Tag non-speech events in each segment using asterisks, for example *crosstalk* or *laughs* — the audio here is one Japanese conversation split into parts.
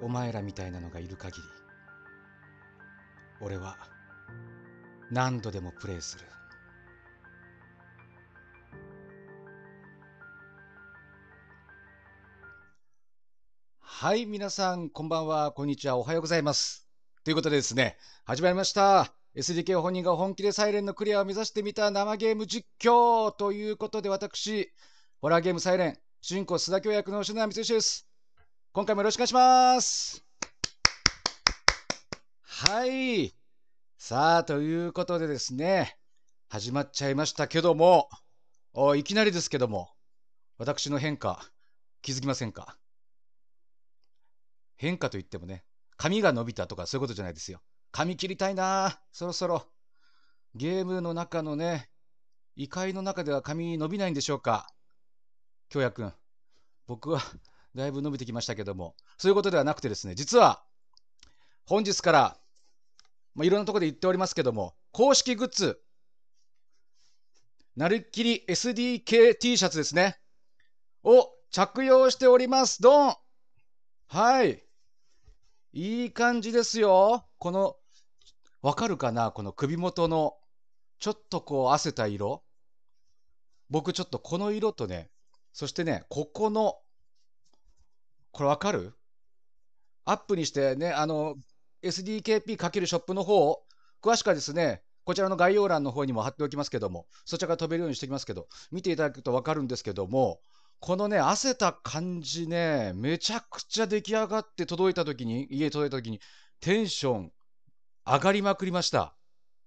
お前らみたいなのがいる限り俺は何度でもプレイするはい皆さんこんばんはこんにちはおはようございますということでですね始まりました SDK 本人が本気でサイレンのクリアを目指してみた生ゲーム実況ということで私ホラーゲームサイレン主人公須田京役の吉永光です今回もよろしくお願いします。はい。さあ、ということでですね、始まっちゃいましたけども、おいきなりですけども、私の変化、気づきませんか変化といってもね、髪が伸びたとかそういうことじゃないですよ。髪切りたいなそろそろ。ゲームの中のね、異界の中では髪伸びないんでしょうか京也くん、僕はだいぶ伸びてきましたけども、そういうことではなくてですね、実は、本日から、まあ、いろんなところで言っておりますけども、公式グッズ、なりっきり SDKT シャツですね、を着用しております。ドンはい。いい感じですよ。この、わかるかなこの首元の、ちょっとこう、汗た色。僕ちょっとこの色とね、そしてね、ここのこれわかるアップにしてね、あの、SDKP× ショップの方、詳しくはですね、こちらの概要欄の方にも貼っておきますけども、そちらから飛べるようにしておきますけど、見ていただくとわかるんですけども、このね、汗た感じね、めちゃくちゃ出来上がって届いた時に、家届いた時に、テンション上がりまくりました。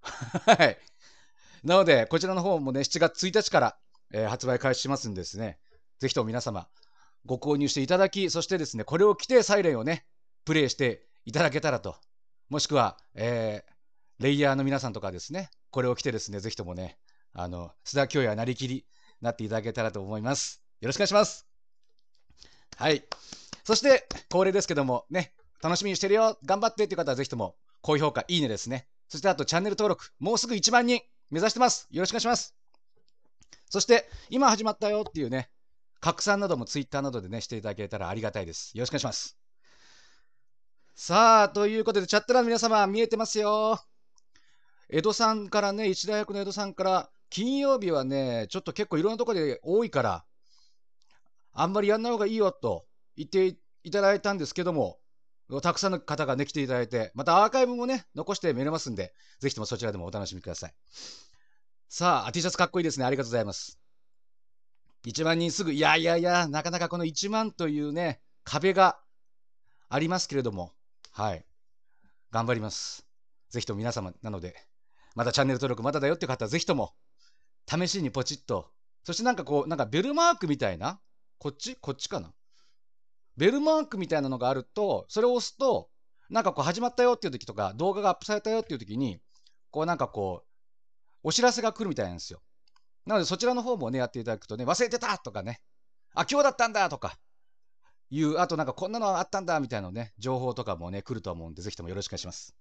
*laughs* はい。なので、こちらの方もね、7月1日から、えー、発売開始しますんですね。ぜひとも皆様、ご購入していただき、そしてですね、これを着てサイレンをね、プレイしていただけたらと。もしくは、えー、レイヤーの皆さんとかですね、これを着てですね、ぜひともね、あの、須田京也なりきりなっていただけたらと思います。よろしくお願いします。はい。そして、恒例ですけども、ね、楽しみにしてるよ、頑張ってっていう方はぜひとも、高評価、いいねですね。そしてあとチャンネル登録、もうすぐ1万人目指してます。よろしくお願いします。そして、今始まったよっていうね、拡散などもツイッターなどでね、していただけたらありがたいです。よろしくお願いします。さあ、ということで、チャット欄の皆様、見えてますよ。江戸さんからね、一大学の江戸さんから、金曜日はね、ちょっと結構いろんなとこで多いから、あんまりやんない方がいいよと言っていただいたんですけども、たくさんの方がね、来ていただいて、またアーカイブもね、残して見れますんで、ぜひともそちらでもお楽しみください。さあ、T シャツかっこいいですね。ありがとうございます。1万人すぐ、いやいやいや、なかなかこの1万というね、壁がありますけれども、はい。頑張ります。ぜひとも皆様なので、まだチャンネル登録まだだよって方はぜひとも、試しにポチッと。そしてなんかこう、なんかベルマークみたいな、こっちこっちかなベルマークみたいなのがあると、それを押すと、なんかこう始まったよっていう時とか、動画がアップされたよっていう時に、こうなんかこう、お知らせが来るみたいなんですよ。なのでそちらの方もね、やっていただくとね、忘れてたとかね、あ、今日だったんだとか、いう、あとなんかこんなのあったんだみたいなね、情報とかもね、来ると思うんで、ぜひともよろしくお願いします。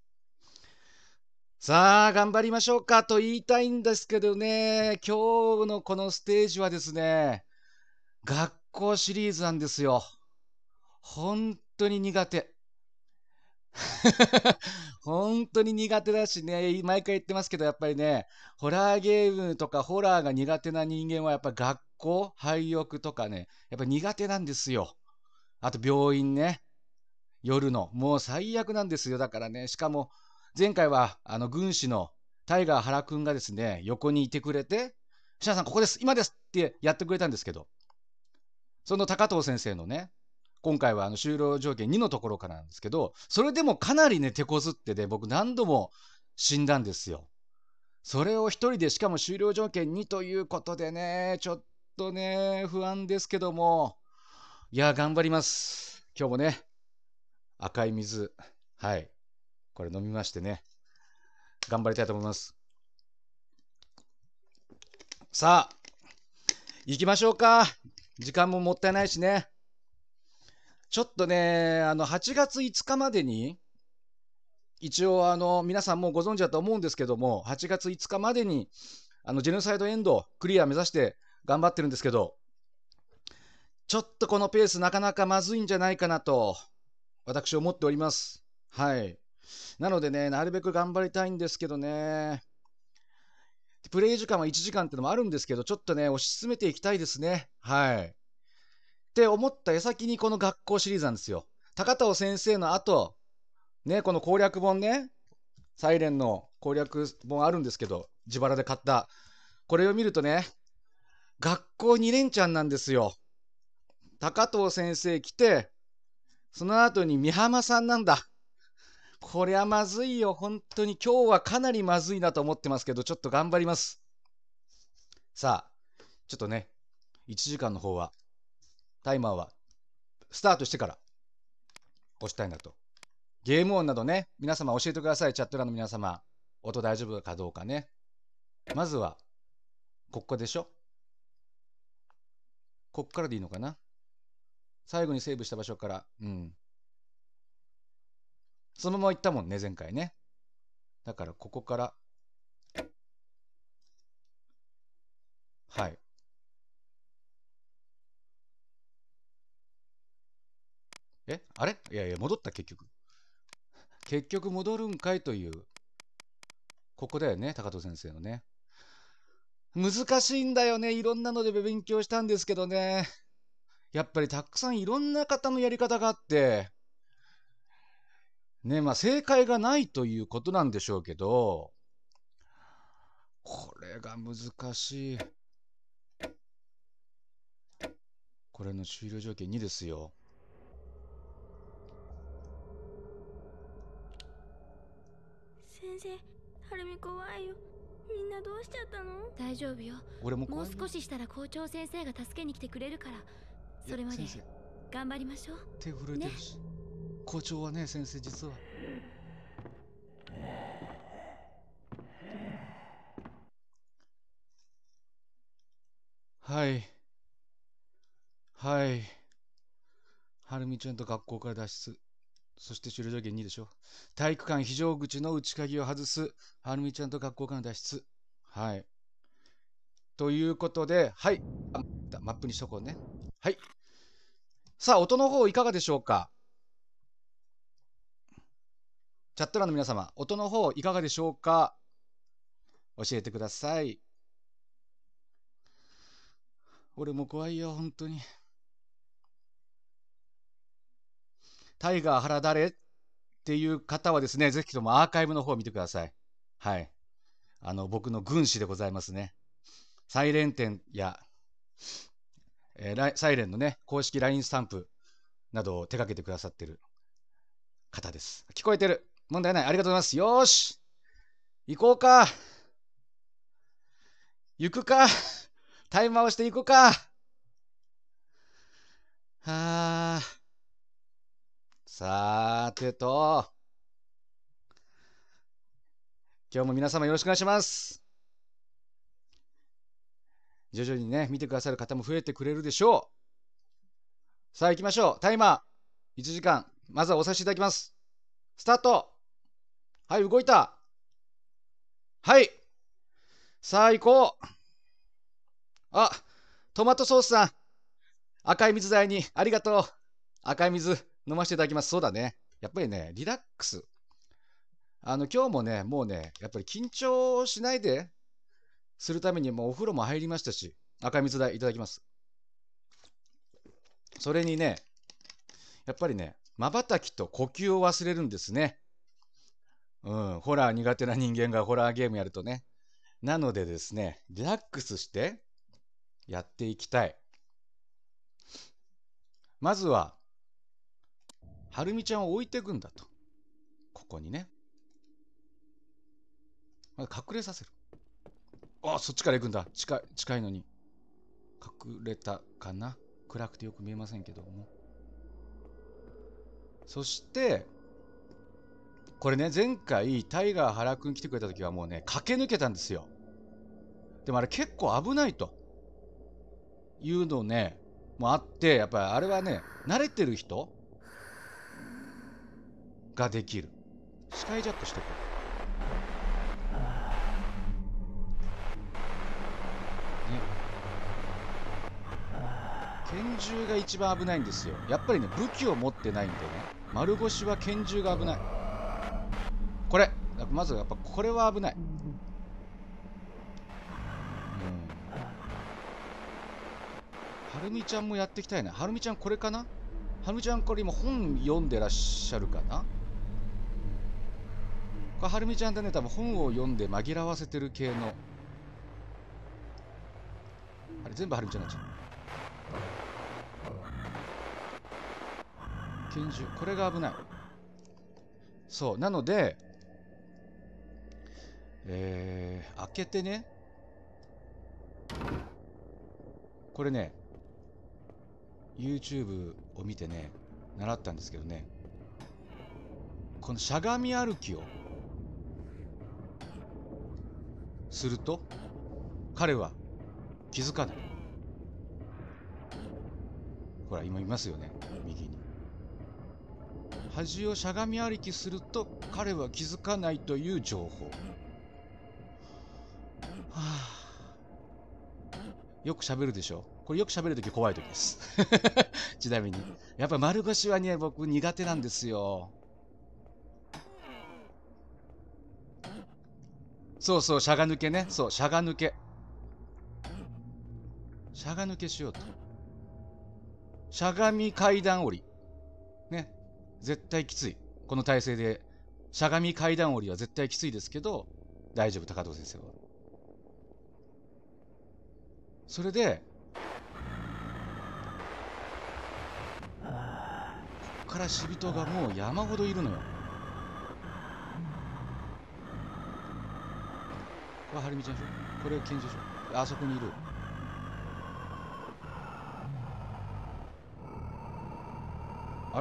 さあ、頑張りましょうかと言いたいんですけどね、今日のこのステージはですね、学校シリーズなんですよ。本当に苦手。*laughs* 本当に苦手だしね、毎回言ってますけど、やっぱりね、ホラーゲームとかホラーが苦手な人間は、やっぱ学校、廃屋とかね、やっぱ苦手なんですよ。あと病院ね、夜の、もう最悪なんですよ。だからね、しかも、前回は、あの、軍師のタイガー原くんがですね、横にいてくれて、シャさん、ここです、今ですってやってくれたんですけど、その高藤先生のね、今回はあの終了条件2のところからなんですけど、それでもかなりね、手こずってで、ね、僕何度も死んだんですよ。それを1人で、しかも終了条件2ということでね、ちょっとね、不安ですけども、いや、頑張ります。今日もね、赤い水、はい、これ飲みましてね、頑張りたいと思います。さあ、行きましょうか。時間ももったいないしね。ちょっとね、あの、8月5日までに、一応、あの、皆さんもうご存知だと思うんですけども、8月5日までに、あの、ジェノサイドエンド、クリア目指して頑張ってるんですけど、ちょっとこのペースなかなかまずいんじゃないかなと、私思っております。はい。なのでね、なるべく頑張りたいんですけどね、プレイ時間は1時間ってのもあるんですけど、ちょっとね、押し進めていきたいですね。はい。って思った矢先にこの学校シリーズなんですよ。高藤先生の後、ね、この攻略本ね、サイレンの攻略本あるんですけど、自腹で買った。これを見るとね、学校2連チャンなんですよ。高藤先生来て、その後に美浜さんなんだ。こりゃまずいよ。本当に今日はかなりまずいなと思ってますけど、ちょっと頑張ります。さあ、ちょっとね、1時間の方はタイマーはスタートしてから押したいなと。ゲーム音などね、皆様教えてください、チャット欄の皆様。音大丈夫かどうかね。まずは、ここでしょこっからでいいのかな最後にセーブした場所から、うん。そのまま行ったもんね、前回ね。だから、ここから、はい。えあれいやいや、戻った結局。結局戻るんかいという、ここだよね、高藤先生のね。難しいんだよね。いろんなので勉強したんですけどね。やっぱりたくさんいろんな方のやり方があって、ね、まあ正解がないということなんでしょうけど、これが難しい。これの終了条件2ですよ。先生はるみ怖いよみんなどうしちゃったの大丈夫よ俺ももう少ししたら校長先生が助けに来てくれるからそれまで頑張りましょう手震えてるし、ね、校長はね先生実ははいはいはるみちゃんと学校から脱出そして終了条件2でしょ。体育館非常口の内鍵を外す。はるみちゃんと学校からの脱出。はい。ということで、はい。マップにしとこうね。はい。さあ、音の方いかがでしょうかチャット欄の皆様、音の方いかがでしょうか教えてください。俺も怖いよ、本当に。タイガー原誰っていう方はですね、ぜひともアーカイブの方を見てください。はい。あの、僕の軍師でございますね。サイレン店や、えー、サイレンのね、公式 LINE スタンプなどを手掛けてくださってる方です。聞こえてる問題ない。ありがとうございます。よし行こうか行くかタイム回して行こうかはあ。さーてと、今日も皆様よろしくお願いします。徐々にね、見てくださる方も増えてくれるでしょう。さあ行きましょう。タイマー、1時間。まずはおさせていただきます。スタートはい、動いたはいさあ行こうあ、トマトソースさん。赤い水台にありがとう。赤い水。飲ませていただきます。そうだね。やっぱりね、リラックス。あの、今日もね、もうね、やっぱり緊張しないで、するためにもうお風呂も入りましたし、赤水代いただきます。それにね、やっぱりね、まばたきと呼吸を忘れるんですね。うん、ホラー苦手な人間がホラーゲームやるとね。なのでですね、リラックスしてやっていきたい。まずは、はるみちゃんを置いていくんだと。ここにね。まだ隠れさせる。あ、そっちから行くんだ。近い、近いのに。隠れたかな暗くてよく見えませんけども。そして、これね、前回、タイガー原くん来てくれた時はもうね、駆け抜けたんですよ。でもあれ結構危ないと。いうのね、もあって、やっぱりあれはね、慣れてる人ができる視界ジャックしてこう、ね、拳銃が一番危ないんですよやっぱりね武器を持ってないんでね丸腰は拳銃が危ないこれまずやっぱこれは危ない、うん、はるみちゃんもやっていきたいなはるみちゃんこれかなはるみちゃんこれ今本読んでらっしゃるかなはるみちゃんっね多分本を読んで紛らわせてる系のあれ全部はるみちゃんになっちゃう拳銃これが危ないそうなのでえー、開けてねこれね YouTube を見てね習ったんですけどねこのしゃがみ歩きをすると彼は気づかないほら今いますよね右に端をしゃがみ歩きすると彼は気づかないという情報はあよく喋るでしょこれよく喋るとき怖いときです。*laughs* ちなみに。やっぱ丸腰はね、僕苦手なんですよ。そうそう、しゃが抜けね。そう、しゃが抜け。しゃが抜けしようと。しゃがみ階段降り。ね。絶対きつい。この体勢で、しゃがみ階段降りは絶対きついですけど、大丈夫、高藤先生は。それで、こから死人がもう山ほどいるのよ。はるみちゃんでしょこれは拳銃でしょあそこにいるあ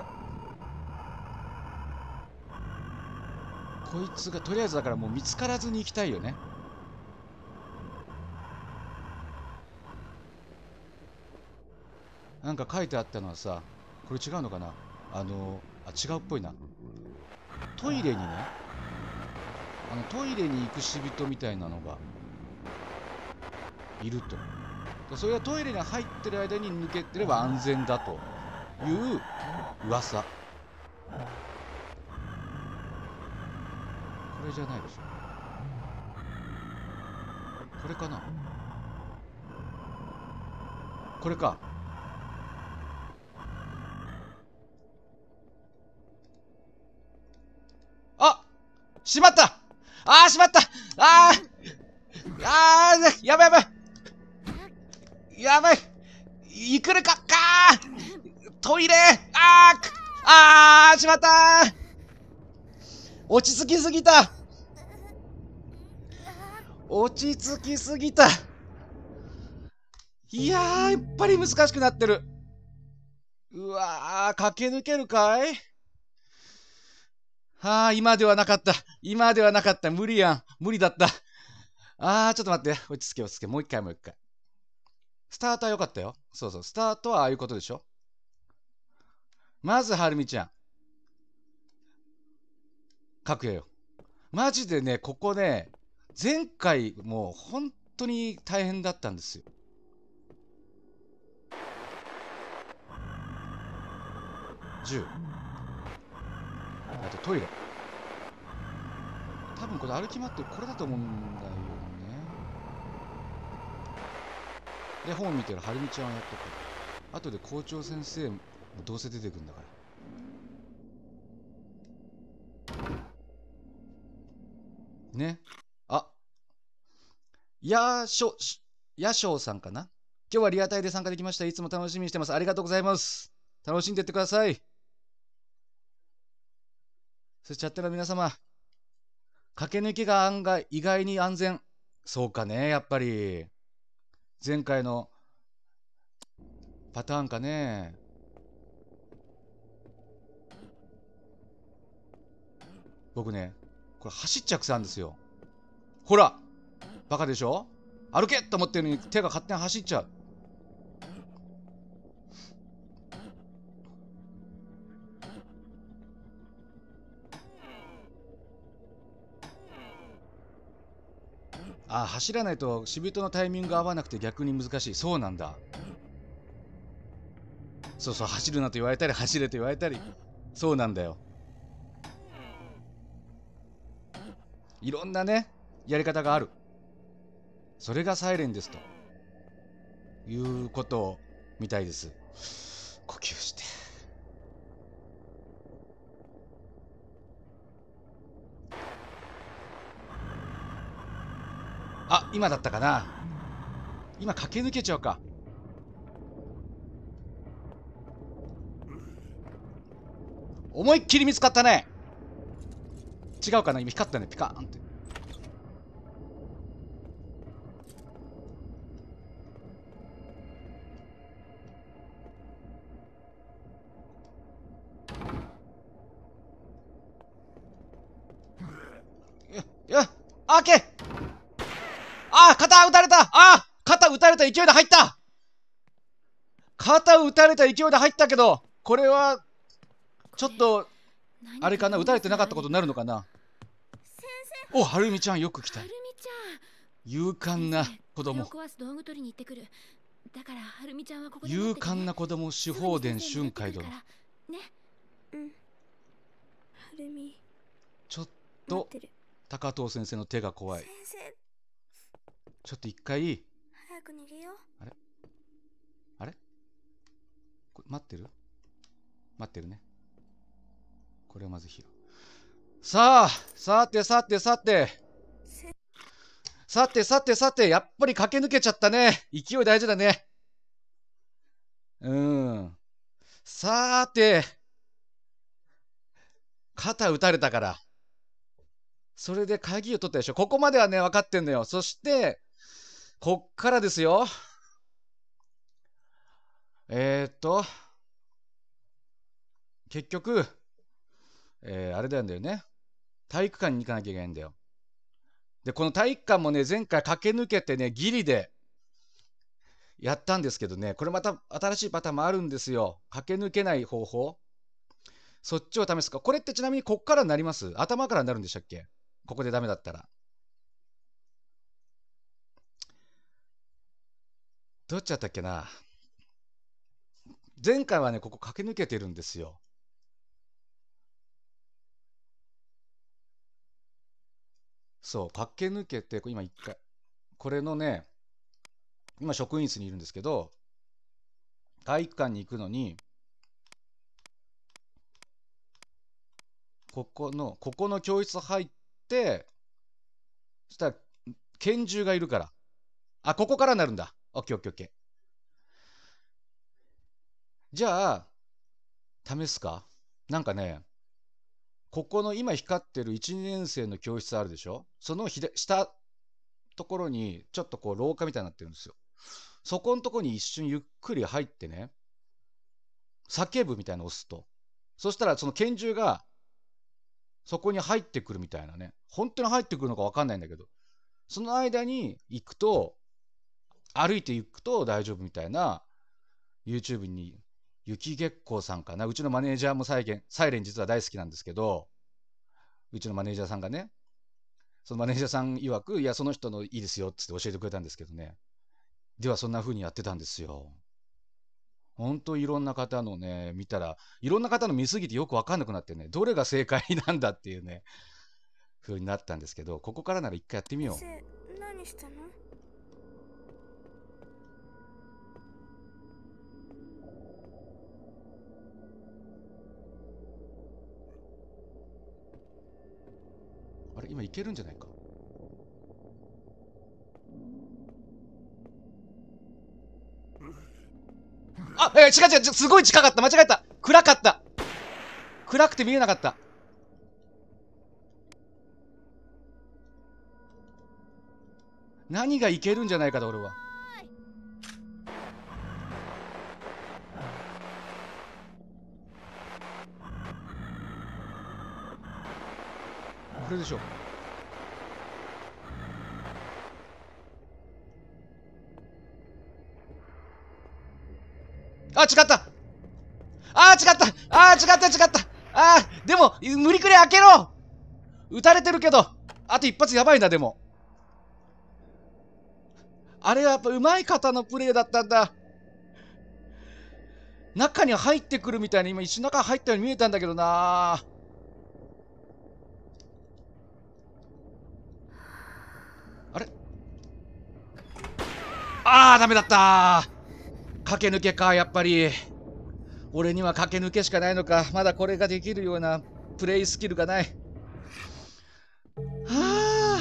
れこいつがとりあえずだからもう見つからずに行きたいよねなんか書いてあったのはさこれ違うのかなあのあ違うっぽいなトイレにねあのトイレに行く死人みたいなのがいるとでそれがトイレに入ってる間に抜けてれば安全だという噂これじゃないでしょこれかなこれかあしまったた落ち着きすぎた落ち着きすぎたいやー、やっぱり難しくなってる。うわー、駆け抜けるかいあー、今ではなかった。今ではなかった。無理やん。無理だった。あー、ちょっと待って。落ち着け、落ち着け。もう一回、もう一回。スタートは良かったよ。そうそう。スタートはああいうことでしょ。まず、はるみちゃん。書くよ。マジでね、ここね、前回もう本当に大変だったんですよ。10あとトイレ多分これ歩き回ってるこれだと思うんだよねで本見てるはるみちゃんはやっとく後で校長先生もどうせ出てくんだからね。あ、やーしょ、やしょうさんかな今日はリアタイで参加できました。いつも楽しみにしてます。ありがとうございます。楽しんでってください。そしてチャットの皆様、駆け抜けが案外、意外に安全。そうかね、やっぱり。前回のパターンかね。僕ね、これ走っちゃくさんですよほらバカでしょ歩けと思ってるのに手が勝手に走っちゃうあ走らないとしびとのタイミング合わなくて逆に難しいそうなんだそうそう走るなと言われたり走れと言われたりそうなんだよいろんなね、やり方がある。それがサイレンですと。いうことみたいです。呼吸して。あ、今だったかな今駆け抜けちゃうか。思いっきり見つかったね違うかな今光ったねピカーンってよっオあ肩打たれたあ肩打たれた勢いで入った肩打たれた勢いで入ったけどこれはちょっとあれかな打たれてなかったことになるのかなおはるみちゃんよく来たはるみちゃん勇敢な子供壊す道具取りに行ってくるだからはるみちゃんはここで勇敢な子供司法殿春海殿ねうんはるみちょっと高藤先生の手が怖いちょっと一回早く逃げようあれあれこれ待ってる待ってるねこれをまず拾うさあ、さてさてさて。さてさてさて、やっぱり駆け抜けちゃったね。勢い大事だね。うん。さーて、肩打たれたから。それで鍵を取ったでしょ。ここまではね、分かってんのよ。そして、こっからですよ。えー、っと、結局、えー、あれなんだよね。体育館に行かなきゃいけないんだよ。で、この体育館もね、前回駆け抜けてね、ギリでやったんですけどね、これまた新しいパターンもあるんですよ。駆け抜けない方法。そっちを試すか。これってちなみにこっからになります頭からになるんでしたっけここでダメだったら。どっちだったっけな前回はね、ここ駆け抜けてるんですよ。そう駆け抜けて今1回これのね今職員室にいるんですけど体育館に行くのにここのここの教室入ってそしたら拳銃がいるからあここからなるんだオッケーオッケーオッケーじゃあ試すかなんかねここの今光ってる1、2年生の教室あるでしょその下ところに、ちょっとこう廊下みたいになってるんですよ。そこのとこに一瞬ゆっくり入ってね、叫ぶみたいなのを押すと。そしたらその拳銃が、そこに入ってくるみたいなね。本当に入ってくるのか分かんないんだけど。その間に行くと、歩いて行くと大丈夫みたいな YouTube に雪月光さんかな。うちのマネージャーもサイレン、サイレン実は大好きなんですけど、うちのマネージャーさんがね、そのマネージャーさん曰く、いや、その人のいいですよって教えてくれたんですけどね。では、そんな風にやってたんですよ。ほんといろんな方のね、見たら、いろんな方の見すぎてよくわかんなくなってね、どれが正解なんだっていうね、風になったんですけど、ここからなら一回やってみよう。何しのあれ今いけるんじゃないかあえ違う違うすごい近かった間違えた暗かった暗くて見えなかった何がいけるんじゃないかと俺は。れでしょうあ違ったあ違ったあ違った違ったあでも無理くり開けろ撃たれてるけどあと一発やばいなでもあれはやっぱ上手い方のプレイだったんだ中に入ってくるみたいに今一瞬中入ったように見えたんだけどなああ、ダメだった駆け抜けか、やっぱり。俺には駆け抜けしかないのか。まだこれができるようなプレイスキルがない。はあ。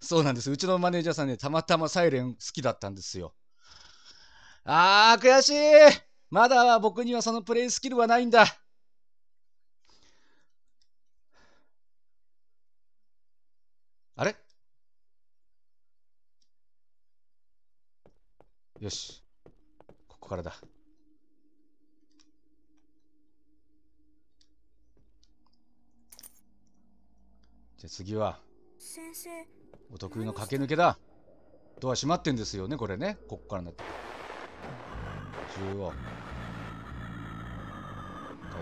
そうなんです。うちのマネージャーさんね、たまたまサイレン好きだったんですよ。ああ、悔しいまだ僕にはそのプレイスキルはないんだ。あれよし。ここからだ。じゃあ次は、先生お得意の駆け抜けだ。ドア閉まってんですよね、これね。ここからになって。中央。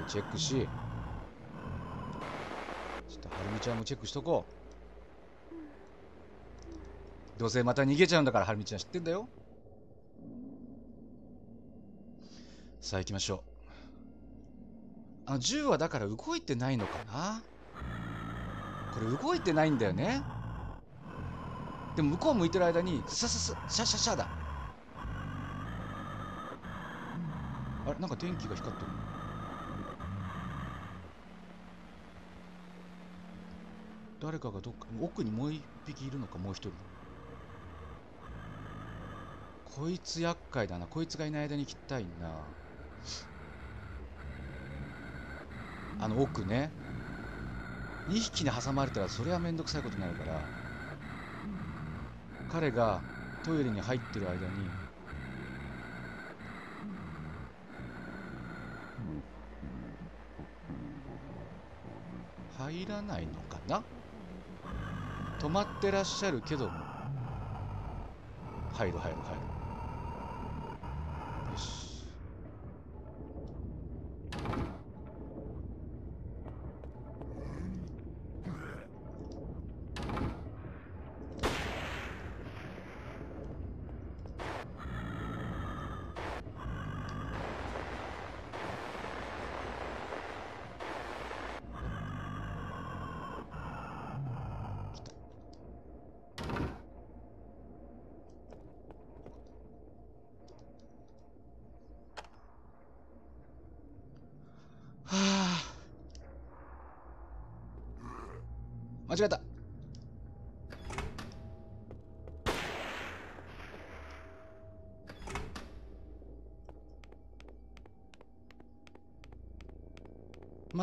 一回チェックし。ちょっと、はるみちゃんもチェックしとこう。どうせまた逃げちゃうんだから、はるみちゃん知ってんだよ。さあ行きましょう。あの銃はだから動いてないのかなこれ動いてないんだよねでも向こう向いてる間にスススシャシャシャだあれなんか電気が光ってる誰かがどっか奥にもう一匹いるのかもう一人こいつ厄介だなこいつがいない間に行きたいなあの奥ね2匹に挟まれたらそれは面倒くさいことになるから彼がトイレに入ってる間に入らないのかな止まってらっしゃるけど入る入る入るよし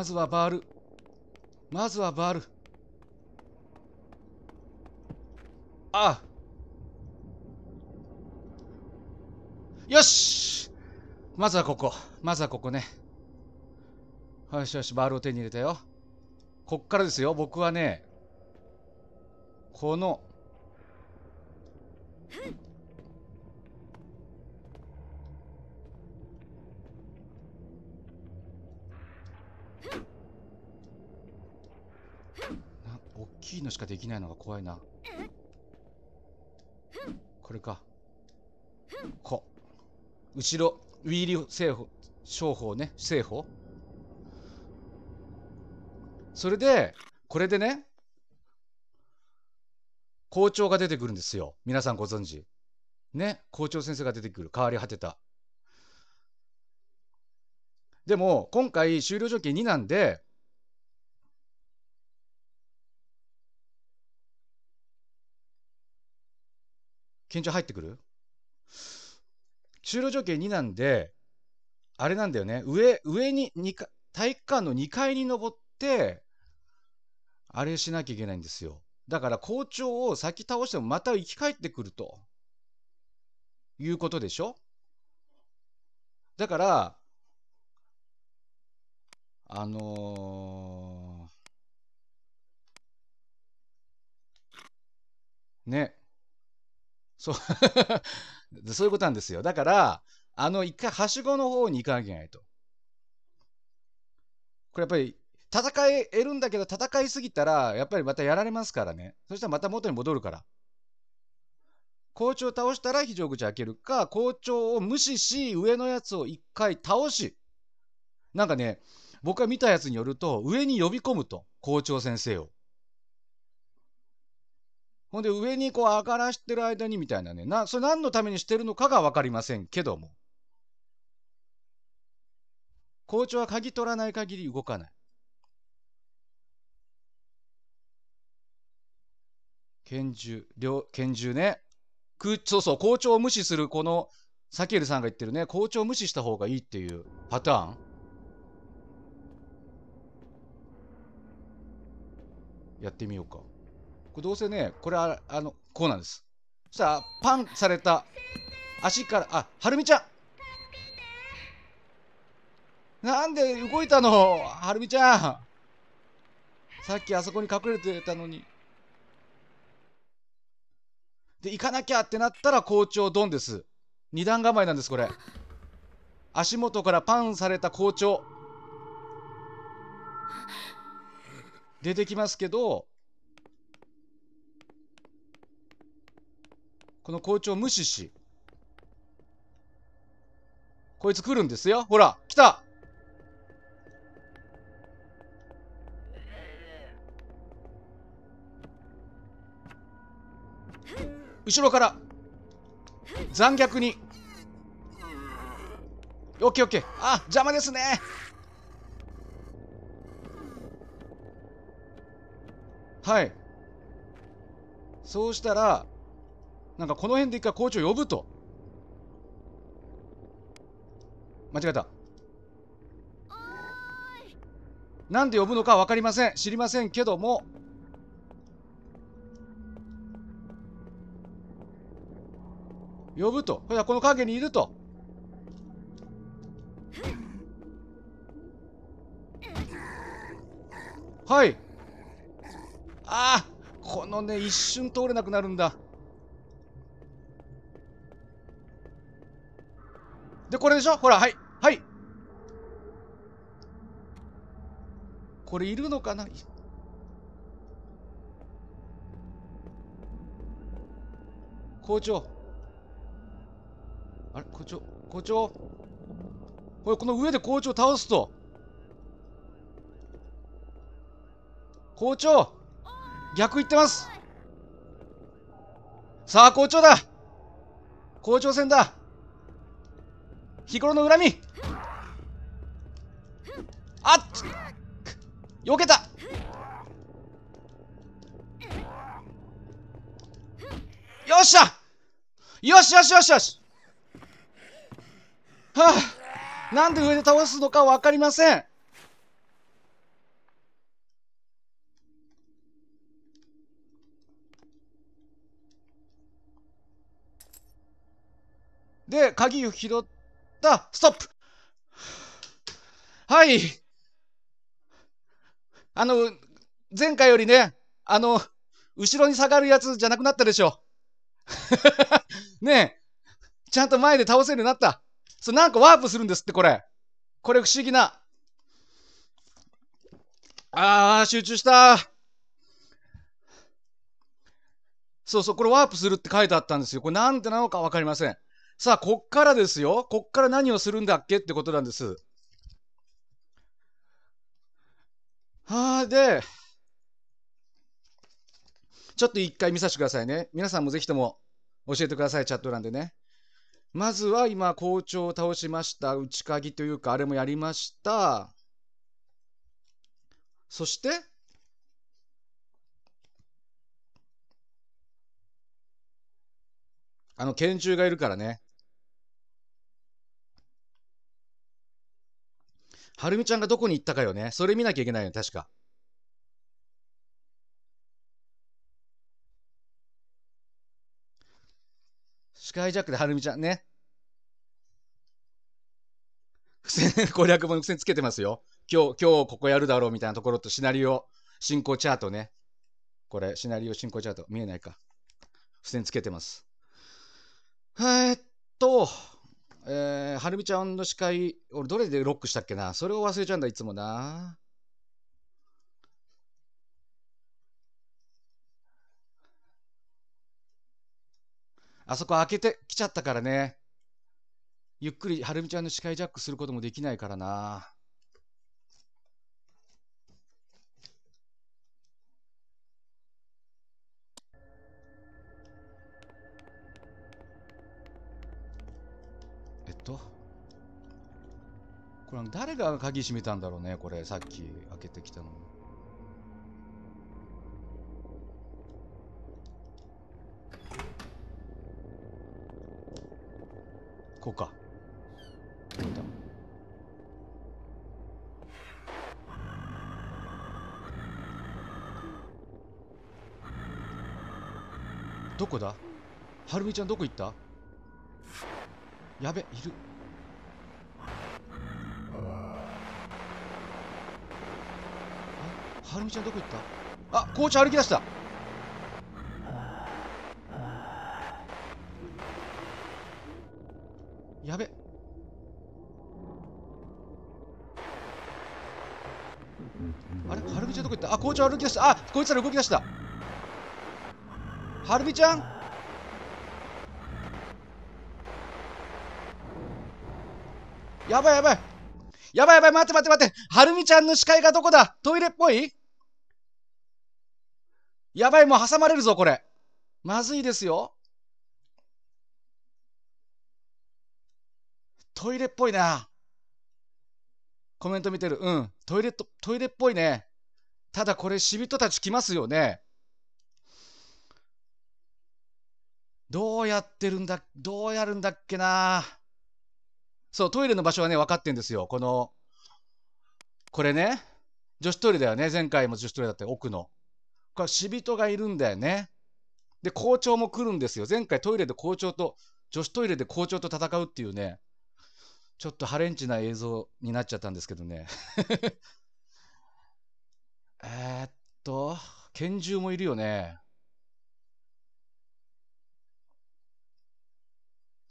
まずはバールまずはバールああよしまずはここまずはここねよしよしバールを手に入れたよこっからですよ僕はねこのいのしかできないのが怖いなこれかこ後ろウィーリー製法商法ね製法それでこれでね校長が出てくるんですよ皆さんご存知ね校長先生が出てくる変わり果てたでも今回終了条件2なんで緊張入ってくる中路条件2なんで、あれなんだよね。上、上に体育館の2階に登って、あれしなきゃいけないんですよ。だから校長を先倒してもまた生き返ってくるということでしょだから、あのー、ね、そう *laughs* そういうことなんですよ。だから、あの、一回、はしごの方に行かなきゃいけないと。これやっぱり、戦えるんだけど、戦いすぎたら、やっぱりまたやられますからね。そしたらまた元に戻るから。校長を倒したら非常口開けるか、校長を無視し、上のやつを一回倒し。なんかね、僕が見たやつによると、上に呼び込むと、校長先生を。ほんで上にこう上がらしてる間にみたいなねなそれ何のためにしてるのかが分かりませんけども校長は鍵取らない限り動かない拳銃両拳銃ねそうそう校長を無視するこのサキエルさんが言ってるね校長を無視した方がいいっていうパターンやってみようかこれどうせね、これは、あの、こうなんです。そしたら、パンされた足から、あ、はるみちゃんなんで動いたのはるみちゃんさっきあそこに隠れてたのに。で、行かなきゃってなったら校長ドンです。二段構えなんです、これ。足元からパンされた校長。出てきますけど、この校長無視し、こいつ来るんですよ。ほら、来た後ろから残虐にオッケーオッケーあ邪魔ですねはいそうしたらなんかこの辺で一回校長呼ぶと。間違えた。なんで呼ぶのか分かりません。知りませんけども。呼ぶと。ほら、この影にいると。はい。ああ、このね、一瞬通れなくなるんだ。で、これでしょほら、はい。はい。これいるのかな校長。あれ校長。校長。これ、この上で校長倒すと。校長逆行ってますさあ校長だ校長戦だ日頃の恨みあっ避けたよっしゃよしよしよしよしはあなんで上で倒すのか分かりませんで鍵を拾ってだストップはいあの、前回よりね、あの、後ろに下がるやつじゃなくなったでしょ。*laughs* ねえ。ちゃんと前で倒せるようになった。そう、なんかワープするんですって、これ。これ不思議な。あー、集中した。そうそう、これワープするって書いてあったんですよ。これなんてなのかわかりません。さあ、こっからですよ。こっから何をするんだっけってことなんです。はあ、で、ちょっと一回見させてくださいね。皆さんもぜひとも教えてください、チャット欄でね。まずは今、校長を倒しました。内鍵というか、あれもやりました。そして、あの、拳銃がいるからね。はるみちゃんがどこに行ったかよね。それ見なきゃいけないよね、確か。視界ジャックではるみちゃんね。付箋、攻略本に付箋つけてますよ。今日、今日ここやるだろうみたいなところとシナリオ進行チャートね。これ、シナリオ進行チャート。見えないか。付箋つけてます。えー、っと。えー、はるみちゃんの司会、俺どれでロックしたっけなそれを忘れちゃうんだ、いつもな。あそこ開けてきちゃったからね。ゆっくりはるみちゃんの司会ジャックすることもできないからな。とこれ誰が鍵閉めたんだろうねこれさっき開けてきたのこうかどこだはるみちゃんどこ行ったやべいるあはるみちゃんどこ行ったあ紅茶歩き出したやべあれはるみちゃんどこ行ったあ紅茶歩き出したあこいつら動き出したはるみちゃんやばいやばい。やばいやばい、待って待って待って。はるみちゃんの視界がどこだトイレっぽいやばい、もう挟まれるぞ、これ。まずいですよ。トイレっぽいな。コメント見てる。うん。トイレット、トイレっぽいね。ただこれ、死人たち来ますよね。どうやってるんだ、どうやるんだっけな。そう、トイレの場所はね、分かってんですよ。この、これね、女子トイレだよね。前回も女子トイレだった奥の。これ、死人がいるんだよね。で、校長も来るんですよ。前回トイレで校長と、女子トイレで校長と戦うっていうね、ちょっとハレンチな映像になっちゃったんですけどね。*laughs* えっと、拳銃もいるよね。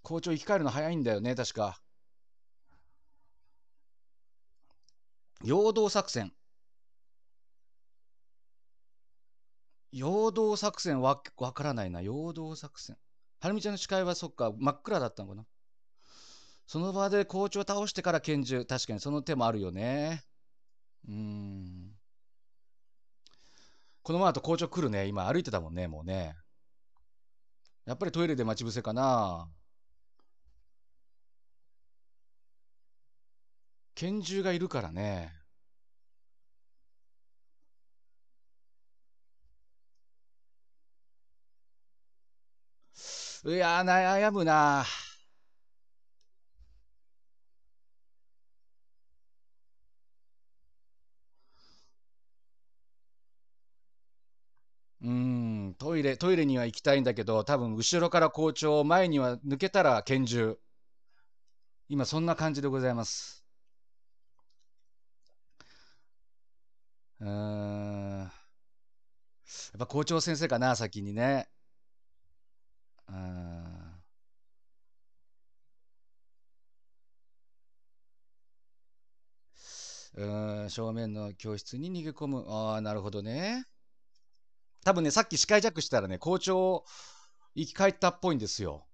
校長生き返るの早いんだよね、確か。陽動作戦。陽動作戦わ、わからないな。陽動作戦。はるみちゃんの視界はそっか、真っ暗だったのかな。その場で校長倒してから拳銃。確かにその手もあるよね。うん。このままだと校長来るね。今歩いてたもんね、もうね。やっぱりトイレで待ち伏せかな。拳銃がいるからね。いや悩むなうんトイレトイレには行きたいんだけど多分後ろから校長前には抜けたら拳銃今そんな感じでございますうん。やっぱ校長先生かな、先にね。うん。うん正面の教室に逃げ込む。ああ、なるほどね。多分ね、さっき視界弱したらね、校長生き返ったっぽいんですよ。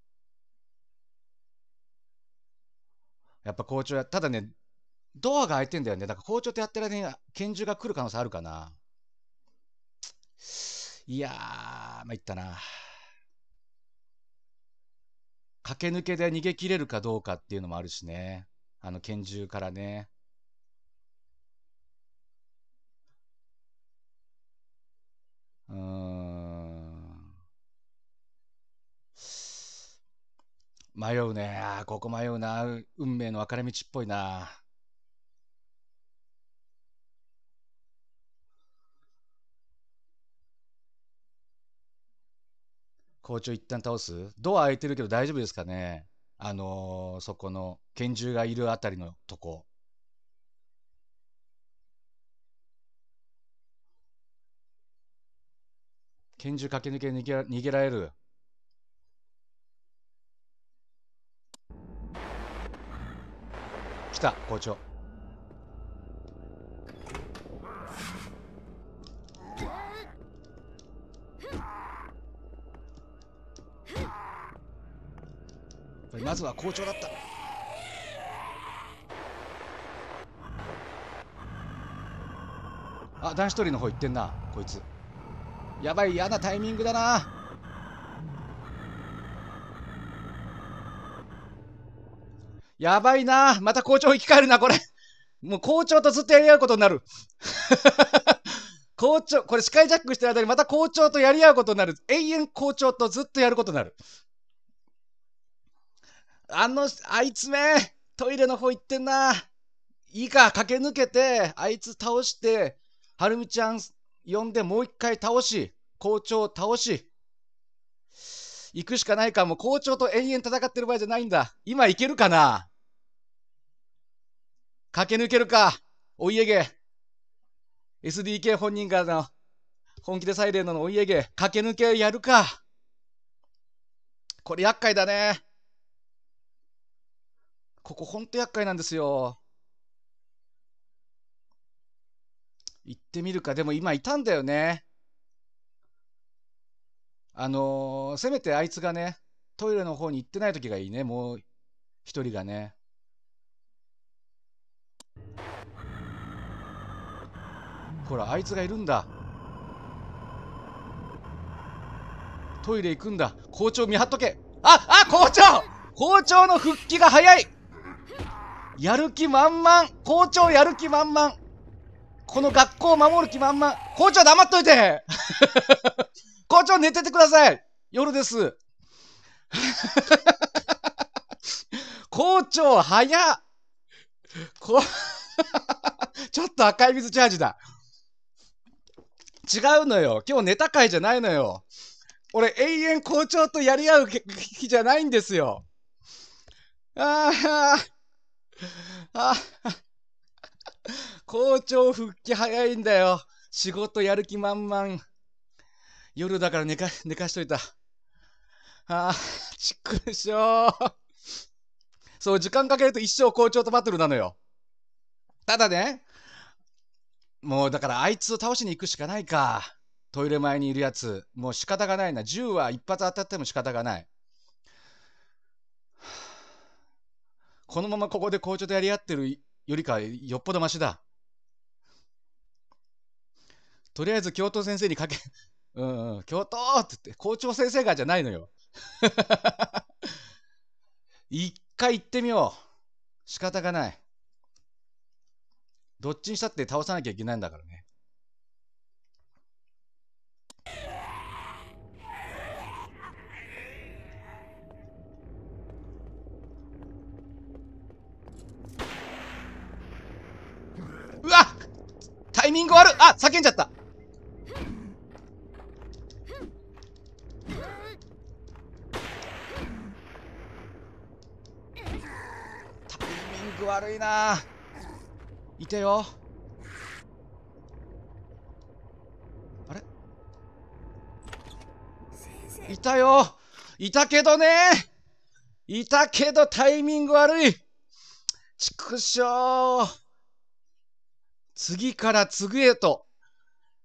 やっぱ校長や、ただね、ドアが開いてんだよね。だから包丁とやってる間に拳銃が来る可能性あるかな。いやー、まあ、いったな。駆け抜けで逃げ切れるかどうかっていうのもあるしね。あの拳銃からね。うーん。迷うね。ここ迷うな。運命の分かれ道っぽいな。校長一旦倒すドア開いてるけど大丈夫ですかねあのー、そこの拳銃がいるあたりのとこ。拳銃駆け抜け逃げ逃げられる。来た、校長。ぱりまずは好調だったあ男子取りの方行ってんなこいつやばい嫌なタイミングだなやばいなまた校長生き返るなこれもう校長とずっとやり合うことになる校長これ視界ジャックしてる間にまた校長とやり合うことになる永遠校長とずっとやることになるあの、あいつめ、トイレの方行ってんな。いいか、駆け抜けて、あいつ倒して、はるみちゃん呼んでもう一回倒し、校長倒し。行くしかないか、もう校長と延々戦ってる場合じゃないんだ。今行けるかな駆け抜けるか、お家芸。SDK 本人からの、本気でサイレンのお家芸、駆け抜けやるか。これ厄介だね。ここ本当厄介なんですよ。行ってみるか。でも今いたんだよね。あのー、せめてあいつがね、トイレの方に行ってない時がいいね。もう一人がね。ほら、あいつがいるんだ。トイレ行くんだ。校長見張っとけ。あ、あ、校長校長の復帰が早いやる気満々校長やる気満々この学校を守る気満々校長黙っといて *laughs* 校長寝ててください夜です *laughs* 校長早っこ *laughs* ちょっと赤い水チャージだ違うのよ今日ネタ会じゃないのよ俺永遠校長とやり合う日じゃないんですよあああ校長復帰早いんだよ。仕事やる気満々。夜だから寝か、寝かしといた。ああ、ちくしょう。そう、時間かけると一生校長とバトルなのよ。ただね、もうだからあいつを倒しに行くしかないか。トイレ前にいるやつ。もう仕方がないな。銃は一発当たっても仕方がない。このままここで校長とやり合ってるよりかよっぽどましだ。とりあえず教頭先生にかけ、*laughs* うんうん、教頭って言って、校長先生がじゃないのよ。*laughs* 一回行ってみよう。仕方がない。どっちにしたって倒さなきゃいけないんだからね。ミング悪あ叫んじゃったタイミング悪いないてよあれいたよいたけどねいたけどタイミング悪いちくしょう次から次へと、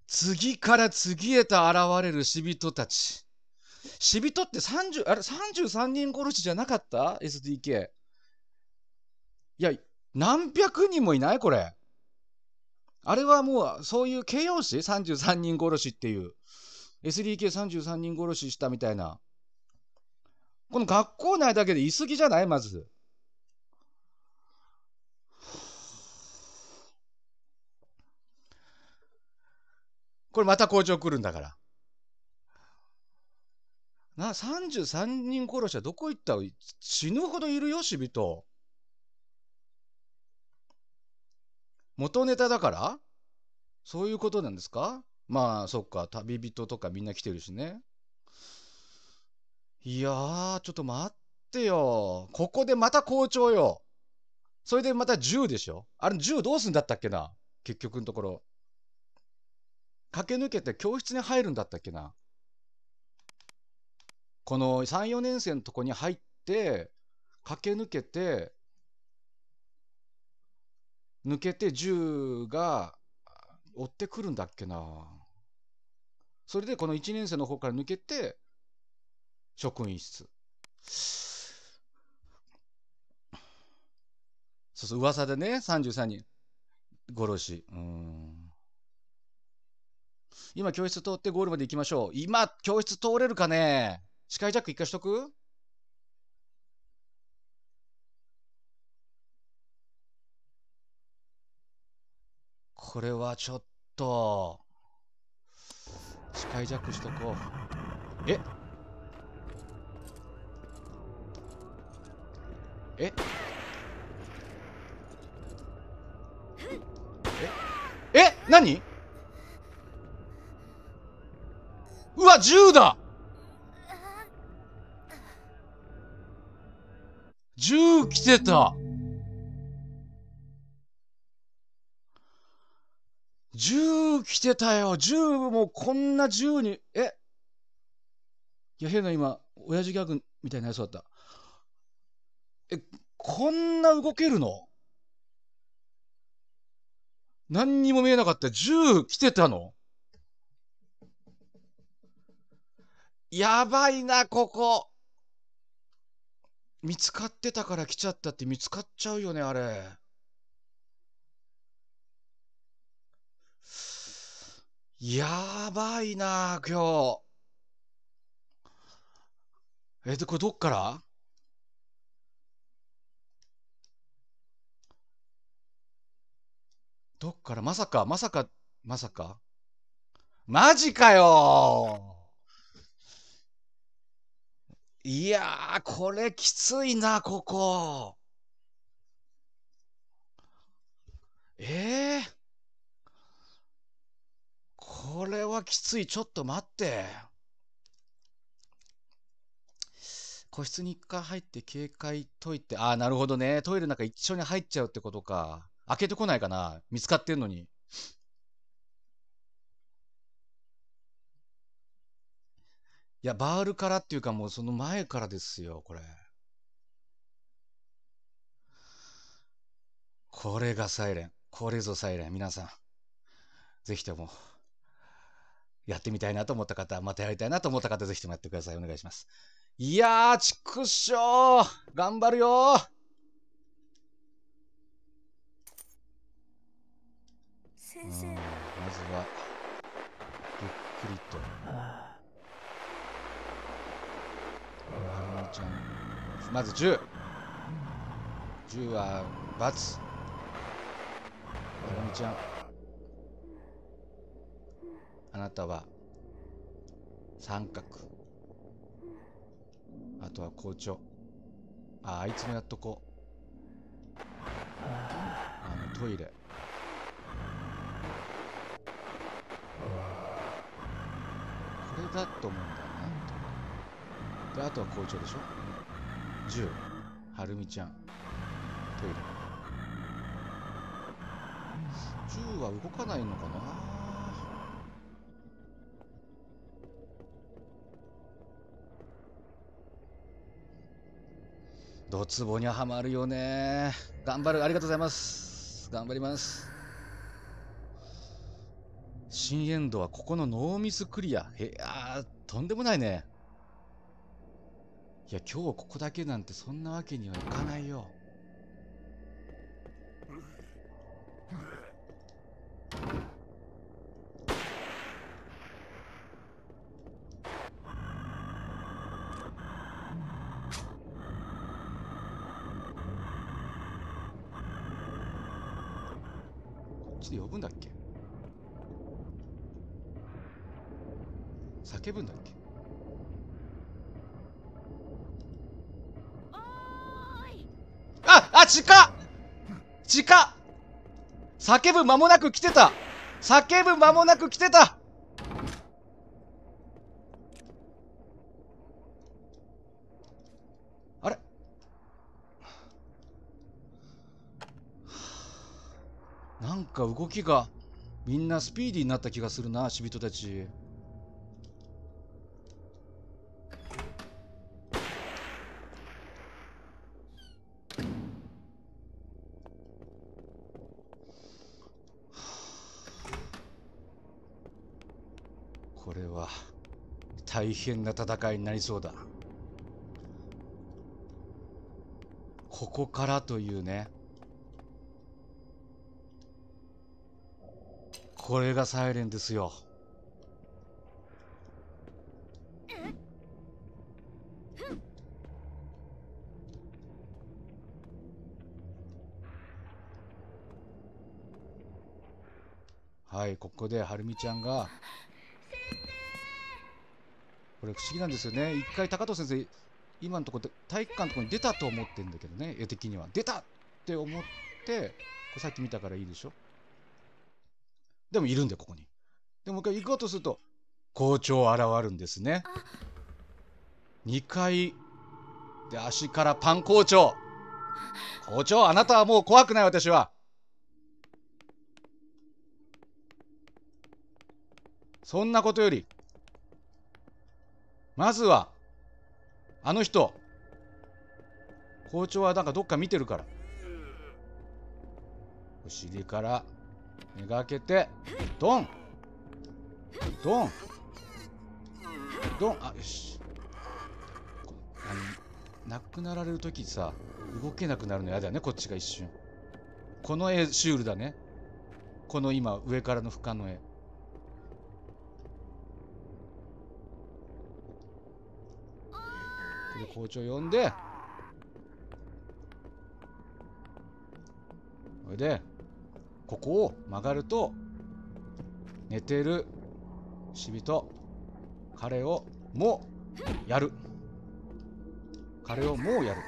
次から次へと現れる死人たち。死人って30、あれ、33人殺しじゃなかった ?SDK。いや、何百人もいないこれ。あれはもう、そういう形容詞 ?33 人殺しっていう。SDK33 人殺ししたみたいな。この学校内だけでいすぎじゃないまず。これまた校長来るんだから。な、33人殺しはどこ行った死ぬほどいるよ、死人。元ネタだからそういうことなんですかまあ、そっか、旅人とかみんな来てるしね。いやー、ちょっと待ってよ。ここでまた校長よ。それでまた銃でしょあれ銃どうすんだったっけな結局のところ。駆け抜けて教室に入るんだったっけな。この3、4年生のとこに入って、駆け抜けて、抜けて銃が追ってくるんだっけな。それでこの1年生の方から抜けて、職員室。そうそう、噂でね、33人殺し。うん。今教室通ってゴールまで行きましょう。今、教室通れるかね視界ジャック一回しとくこれはちょっと、視界ジャックしとこう。ええええ何1だ !10 来てた !10 来てたよ1もこんな1に、えいや、変な今、親父ギャグみたいなやつだった。え、こんな動けるの何にも見えなかった。10来てたのやばいな、ここ。見つかってたから来ちゃったって見つかっちゃうよね、あれ。やばいな、今日。え、で、これどっからどっからまさか、まさか、まさか。マジかよいやー、これきついな、ここ。ええー、これはきつい。ちょっと待って。個室に一回入って警戒解いて、ああ、なるほどね。トイレなんか一緒に入っちゃうってことか。開けてこないかな見つかってんのに。いや、バールからっていうかもうその前からですよ、これ。これがサイレン。これぞサイレン。皆さん、ぜひとも、やってみたいなと思った方、またやりたいなと思った方、ぜひともやってください。お願いします。いやー、ちくしょう頑張るよ先生まずは、ゆっくりと。チャんまず1010 10は×まるみちゃんあなたは三角あとは校長ああいつもやっとこうあのトイレこれだと思うんだであとは校長でしょ10はるみちゃんトイレ10は動かないのかなドツボにはまるよね頑張るありがとうございます頑張ります新エンドはここのノーミスクリアへや、とんでもないねいや、今日ここだけなんてそんなわけにはいかないよ。ちで呼ぶんだっけ叫ぶんだっけあ、地下地下叫ぶ間もなく来てた叫ぶ間もなく来てたあれなんか動きがみんなスピーディーになった気がするな死人たち。変な戦いになりそうだここからというねこれがサイレンですよはいここではるみちゃんがこれ不思議なんですよね。一回高藤先生、今のところ体育館のところに出たと思ってるんだけどね、絵的には。出たって思って、これさっき見たからいいでしょ。でもいるんで、ここに。でもう一回行こうとすると、校長現るんですね。2階で足からパン校長。校長、あなたはもう怖くない私は。そんなことより、まずは、あの人。校長はなんかどっか見てるから。お尻からめがけて、ドンドンドンあ、よし。あの、亡くなられる時さ、動けなくなるの嫌だよね、こっちが一瞬。この絵、シュールだね。この今、上からの俯瞰の絵。で校長呼んでそれでここを曲がると寝てる死人彼をもうやる彼をもうやる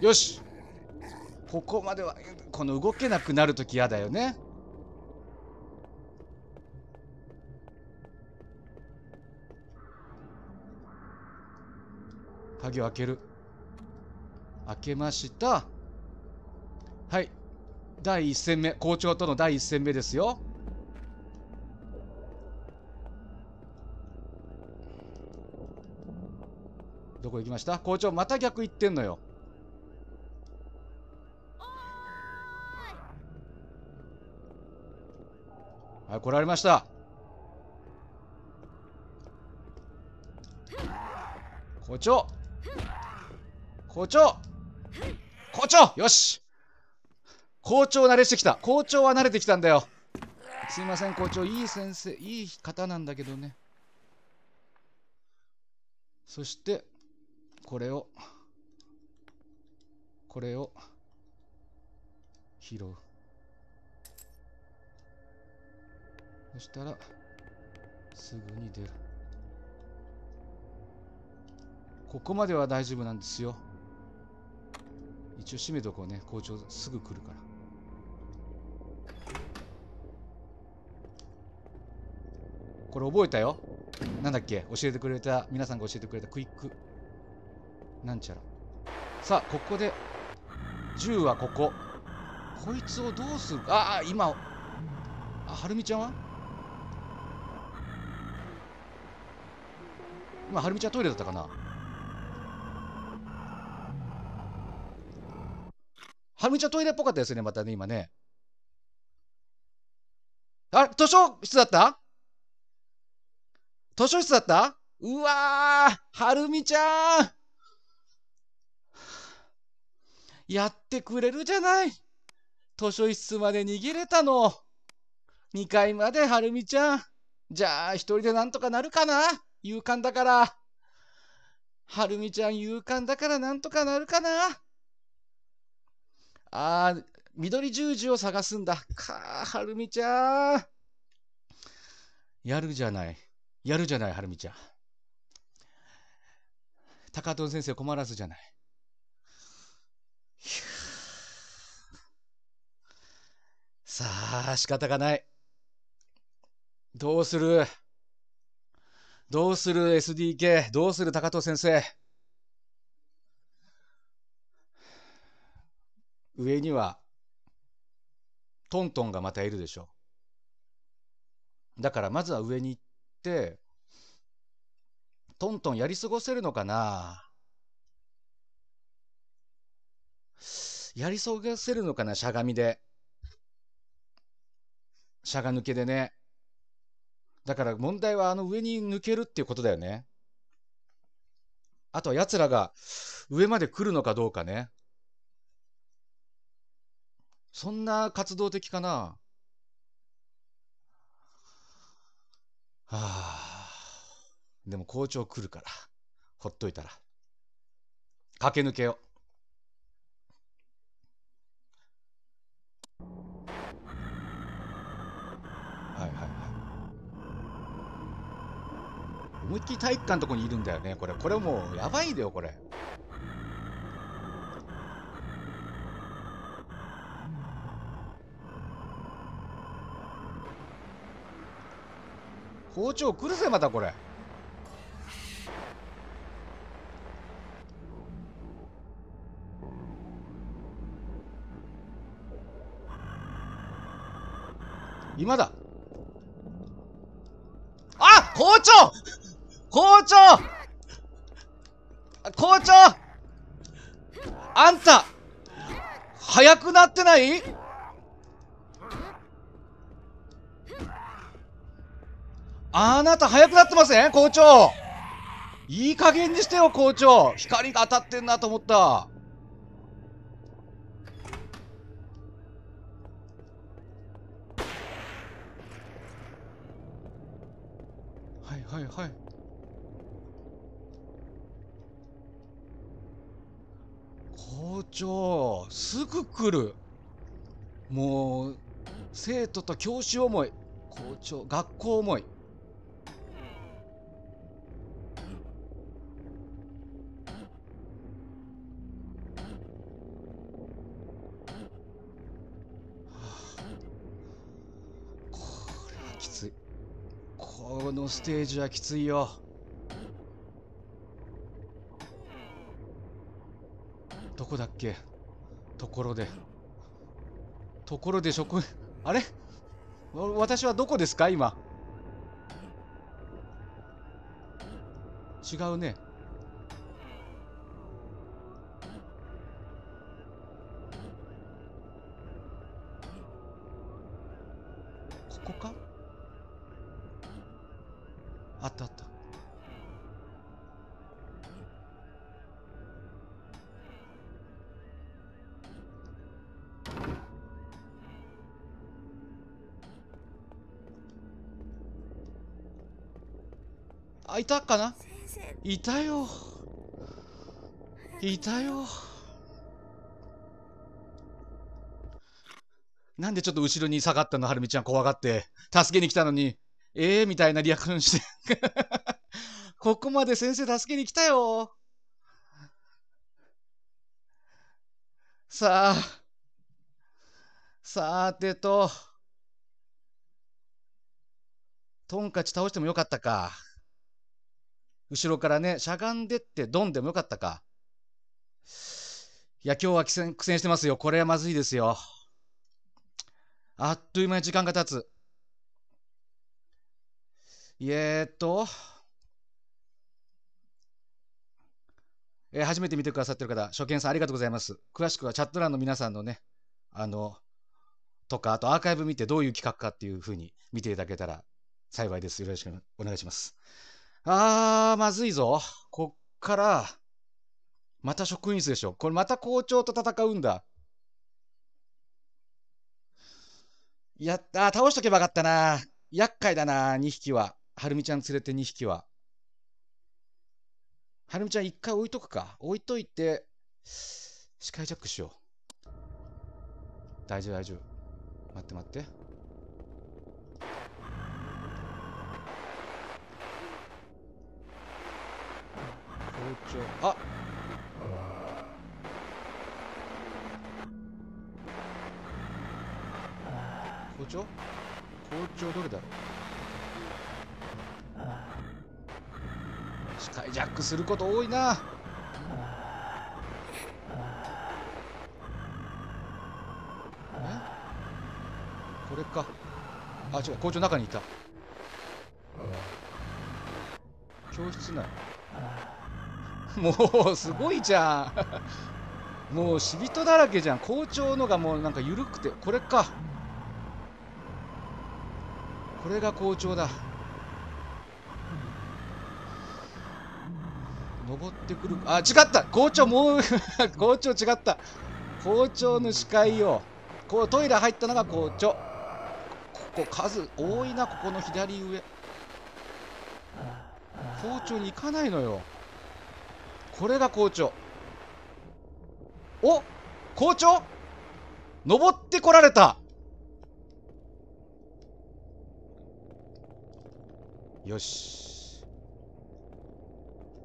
よしここまではこの動けなくなるとき嫌だよね鍵を開ける開けましたはい第1戦目校長との第1戦目ですよどこ行きました校長また逆行ってんのよはい来られました校長校長校長よし校長慣れしてきた校長は慣れてきたんだよすいません校長いい先生いい方なんだけどねそしてこれをこれを拾うそしたらすぐに出るここまでは大丈夫なんですよ一応閉めとこうね校長すぐ来るからこれ覚えたよなんだっけ教えてくれた皆さんが教えてくれたクイックなんちゃらさあここで銃はこここいつをどうするああ今あはるみちゃんは今はるみちゃんトイレだったかなはるみちゃんトイレっぽかったですね、またね、今ね。あれ図書室だった図書室だったうわー、はるみちゃんやってくれるじゃない。図書室まで逃げれたの。2階まで、はるみちゃん。じゃあ、一人でなんとかなるかな勇敢だから。はるみちゃん勇敢だからなんとかなるかなあー、緑十字を探すんだ。かあ、はるみちゃん。やるじゃない。やるじゃない、はるみちゃん。高藤先生困らずじゃない。さあ、仕方がない。どうするどうする SDK? どうする高藤先生上にはトントンがまたいるでしょだからまずは上に行ってトントンやり過ごせるのかなやり過ごせるのかなしゃがみで。しゃが抜けでね。だから問題はあの上に抜けるっていうことだよね。あとは奴らが上まで来るのかどうかね。そんな活動的かなはあ、でも校長来るから、ほっといたら。駆け抜けよう。はいはいはい。思いっきり体育館のとこにいるんだよね、これ。これもうやばいでよ、これ。校長来るぜまたこれ今だあ校長校長校長あんた早くなってないあなた早くなってません校長いい加減にしてよ校長光が当たってんなと思ったはいはいはい校長すぐ来るもう生徒と教師思い校長学校思いのステージはきついよどこだっけところでところで職あれ私はどこですか今違うねたかないたよいたよなんでちょっと後ろに下がったのはるみちゃん怖がって助けに来たのにええー、みたいなリアクションして *laughs* ここまで先生助けに来たよさあさてとトンカチ倒してもよかったか。後ろからね、しゃがんでってドンでもよかったか。いや、今日は苦戦苦戦してますよ。これはまずいですよ。あっという間に時間が経つ。えー、っと、えー、初めて見てくださってる方、初見さんありがとうございます。詳しくはチャット欄の皆さんのね、あの、とか、あとアーカイブ見てどういう企画かっていうふうに見ていただけたら幸いです。よろしくお願いします。あー、まずいぞ。こっから、また職員室でしょ。これまた校長と戦うんだ。やった、倒しとけばよかったな。厄介だな、2匹は。はるみちゃん連れて2匹は。はるみちゃん1回置いとくか。置いといて、視界ジャックしよう。大丈夫、大丈夫。待って待って。長あ校長校長どれだろうスカイジャックすること多いなこれかあ違う校長中にいた教室内 *laughs* もうすごいじゃん *laughs* もう死人だらけじゃん校長のがもうなんか緩くてこれかこれが校長だ登ってくるあ違った校長もう *laughs* 校長違った校長の視界をこうトイレ入ったのが校長ここ数多いなここの左上校長に行かないのよこれが校長お校長登ってこられたよし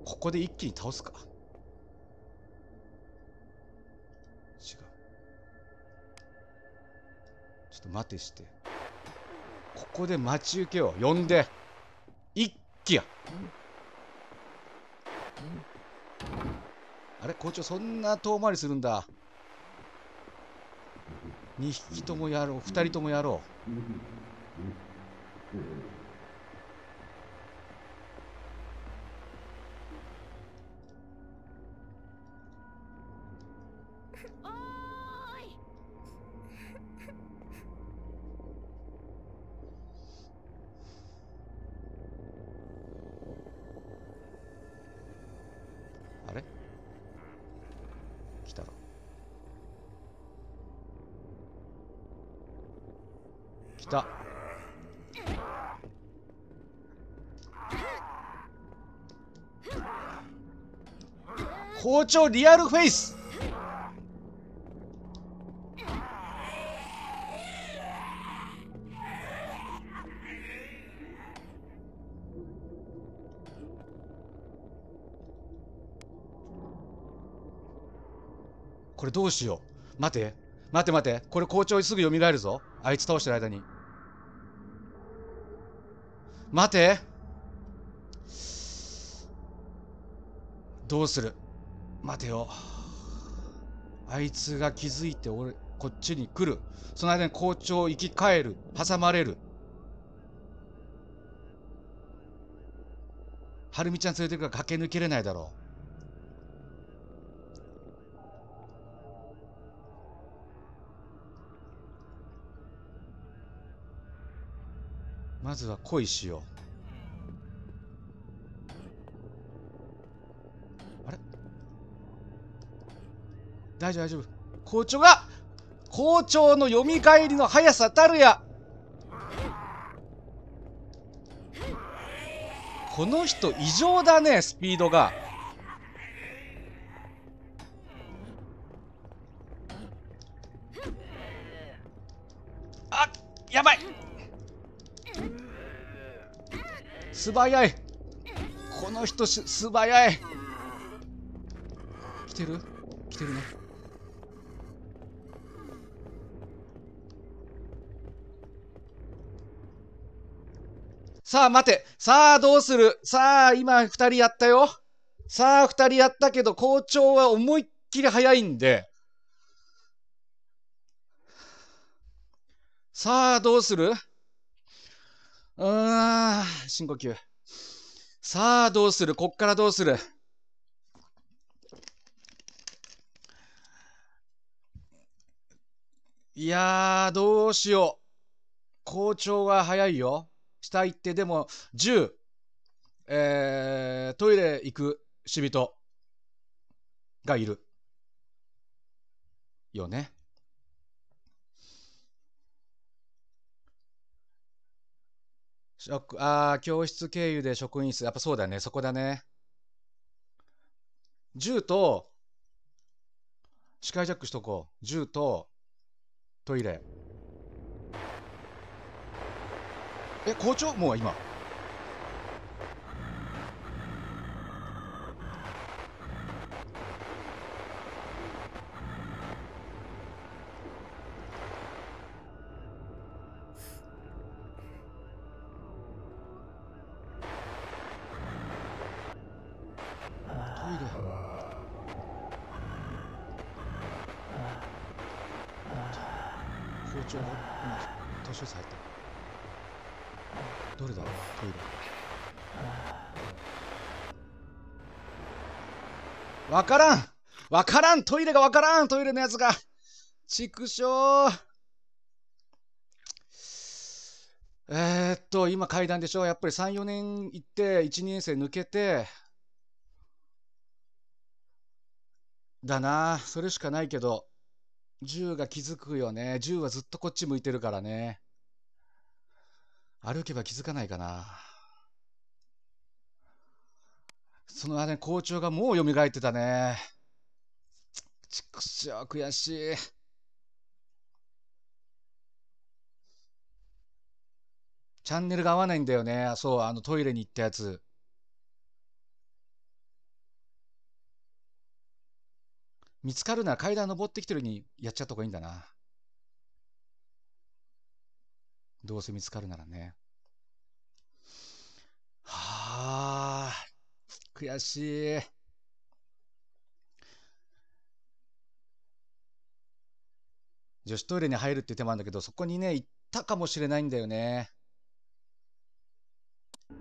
ここで一気に倒すか違うちょっと待てしてここで待ち受けを呼んで一気や、うんあれ校長そんな遠回りするんだ2匹ともやろう2人ともやろう校長リアルフェイスこれどうしよう待て待て待てこれ校長すぐ蘇るぞあいつ倒してる間に待てどうする待てよあいつが気づいて俺こっちに来るその間に校長生き返る挟まれるはるみちゃん連れてくから駆け抜けれないだろうまずは恋しよう大丈夫大丈夫校長が校長の読み返りの速さたるやこの人異常だねスピードがあやばい素早いこの人素早い来てる来てるねさあ待て。さあどうするさあ今二人やったよ。さあ二人やったけど校長は思いっきり早いんで。さあどうするうーん、深呼吸。さあどうするこっからどうするいやー、どうしよう。校長は早いよ。下行ってでも10、えー、トイレ行く死人がいるよね。ああ、教室経由で職員室、やっぱそうだね、そこだね。10と、視界ジャックしとこう。10と、トイレ。え校長もう今んトイレがわからんトイレのやつが畜生えー、っと、今階段でしょやっぱり3、4年行って、1、2年生抜けて、だなそれしかないけど、銃が気づくよね。銃はずっとこっち向いてるからね。歩けば気づかないかな。そのあれ、校長がもう蘇ってたね。ちくしょう、悔しい。チャンネルが合わないんだよね。あ、そう、あのトイレに行ったやつ。見つかるなら階段登ってきてるにやっちゃった方がいいんだな。どうせ見つかるならね。はあ、悔しい。女子トイレに入るって手もあるんだけど、そこにね、行ったかもしれないんだよね。れ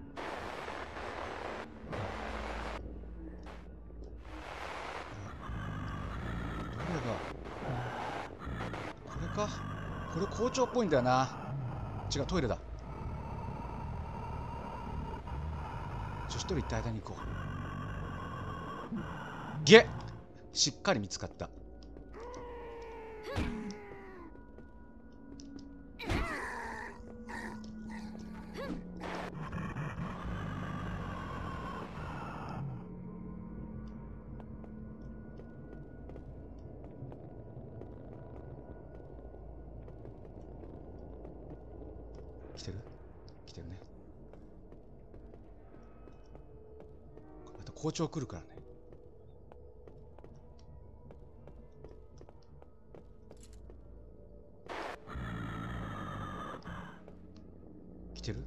こかこれ校長っぽいんだよな違うトイレだ女子トイレ行った間に行こうげっしっかり見つかった包丁来るからね来てる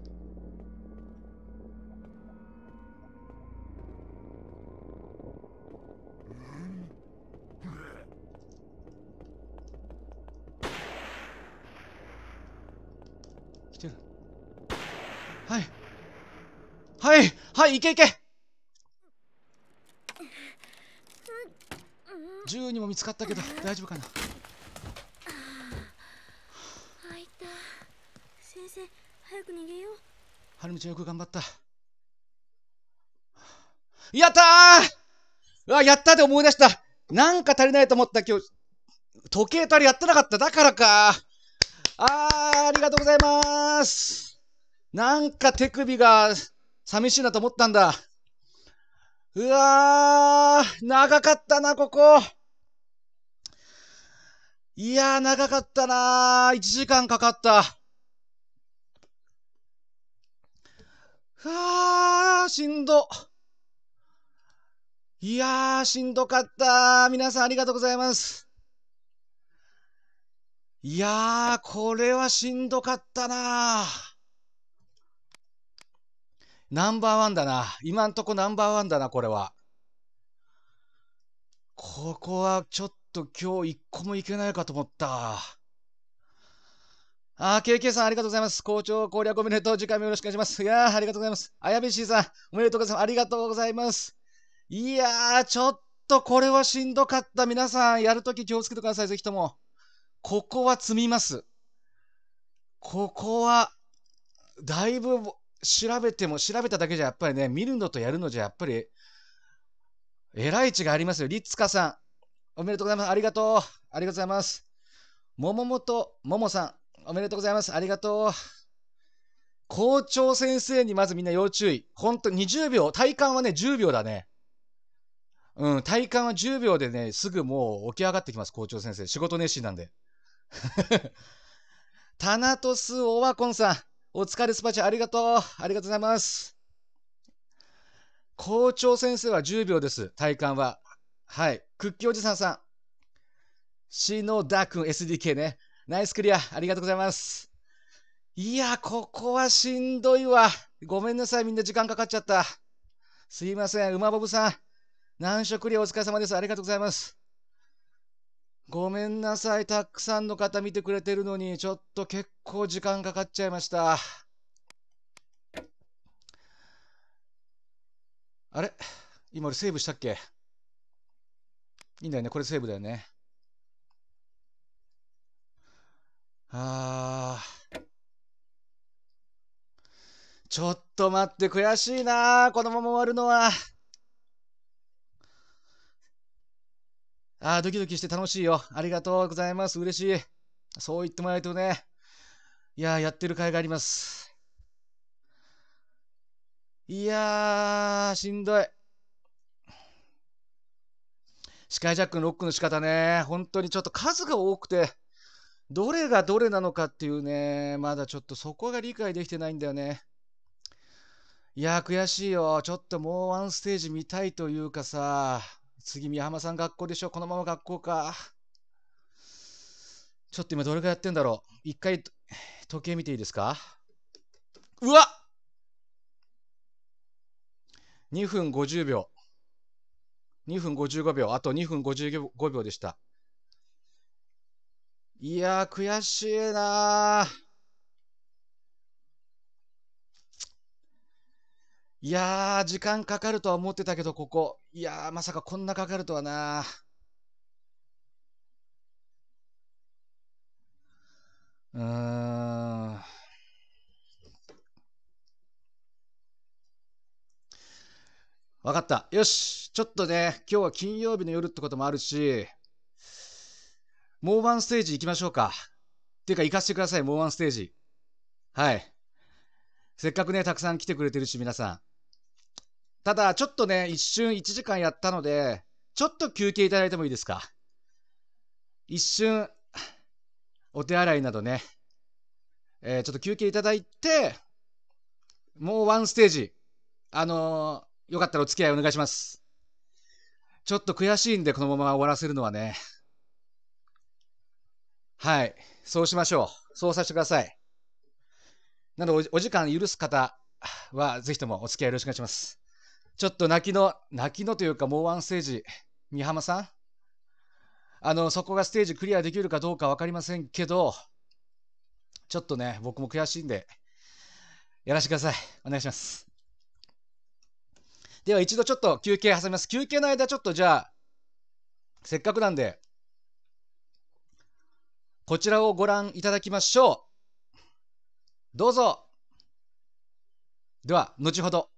来てるはいはいはいいけいけったけど大丈夫かなあいた先生早く逃げようはるみちゃんよく頑張ったやったーわやったで思い出したなんか足りないと思った今日時計とあれやってなかっただからかあーありがとうございますなんか手首が寂しいなと思ったんだうわー、長かったな、ここ。いやー、長かったなー。1時間かかった。はー、しんど。いやー、しんどかった。皆さんありがとうございます。いやー、これはしんどかったなナンバーワンだな。今んとこナンバーワンだな、これは。ここはちょっと今日一個もいけないかと思った。あ、KK さんありがとうございます。校長攻略おめでとう。次回もよろしくお願いします。いやー、ありがとうございます。あやびしーさん、おめでとうございます。ありがとうございます。いやー、ちょっとこれはしんどかった。皆さん、やるとき気をつけてください。ぜひとも。ここは積みます。ここは、だいぶ調べても、調べただけじゃやっぱりね、見るのとやるのじゃやっぱり、えらい違いありますよ。リッツカさん。おめでとうございます。ありがとう。ありがとうございます。もももとももさん、おめでとうございます。ありがとう。校長先生にまずみんな要注意。ほんと20秒。体感はね、10秒だね。うん、体感は10秒でね、すぐもう起き上がってきます、校長先生。仕事熱心なんで。*laughs* タナトス・オワコンさん、お疲れスパチャありがとう。ありがとうございます。校長先生は10秒です、体感は。はい。クッキーおじさんさん。のダくん SDK ね。ナイスクリア。ありがとうございます。いや、ここはしんどいわ。ごめんなさい。みんな時間かかっちゃった。すいません。馬ボブさん。難所クリアお疲れ様です。ありがとうございます。ごめんなさい。たくさんの方見てくれてるのに、ちょっと結構時間かかっちゃいました。あれ今俺セーブしたっけいいんだよね。これセーブだよね。あー。ちょっと待って、悔しいなこのまま終わるのは。ああ、ドキドキして楽しいよ。ありがとうございます。嬉しい。そう言ってもらえるとね。いややってる甲斐があります。いやー、しんどい。スカイジャックのロックの仕方ね、本当にちょっと数が多くて、どれがどれなのかっていうね、まだちょっとそこが理解できてないんだよね。いや悔しいよ。ちょっともうワンステージ見たいというかさ、次宮浜さん学校でしょ。このまま学校か。ちょっと今どれくらいやってんだろう。一回、時計見ていいですかうわ !2 分50秒。2分55秒。あと2分55秒でした。いや悔しいないや時間かかるとは思ってたけど、ここ。いやまさかこんなかかるとはなうーん。わかった。よし。ちょっとね、今日は金曜日の夜ってこともあるし、もうワンステージ行きましょうか。っていうか、行かせてください、もうワンステージ。はい。せっかくね、たくさん来てくれてるし、皆さん。ただ、ちょっとね、一瞬1時間やったので、ちょっと休憩いただいてもいいですか。一瞬、お手洗いなどね、えー、ちょっと休憩いただいて、もうワンステージ、あのよかったらお付き合いお願いします。ちょっと悔しいんでこのまま終わらせるのはね。はい。そうしましょう。そうさせてください。なのでお時間許す方はぜひともお付き合いよろしくお願いします。ちょっと泣きの、泣きのというかもうワンステージ、三浜さんあの、そこがステージクリアできるかどうか分かりませんけど、ちょっとね、僕も悔しいんで、やらせてください。お願いします。では一度ちょっと休憩挟みます。休憩の間ちょっとじゃあ、せっかくなんで、こちらをご覧いただきましょう。どうぞ。では、後ほど。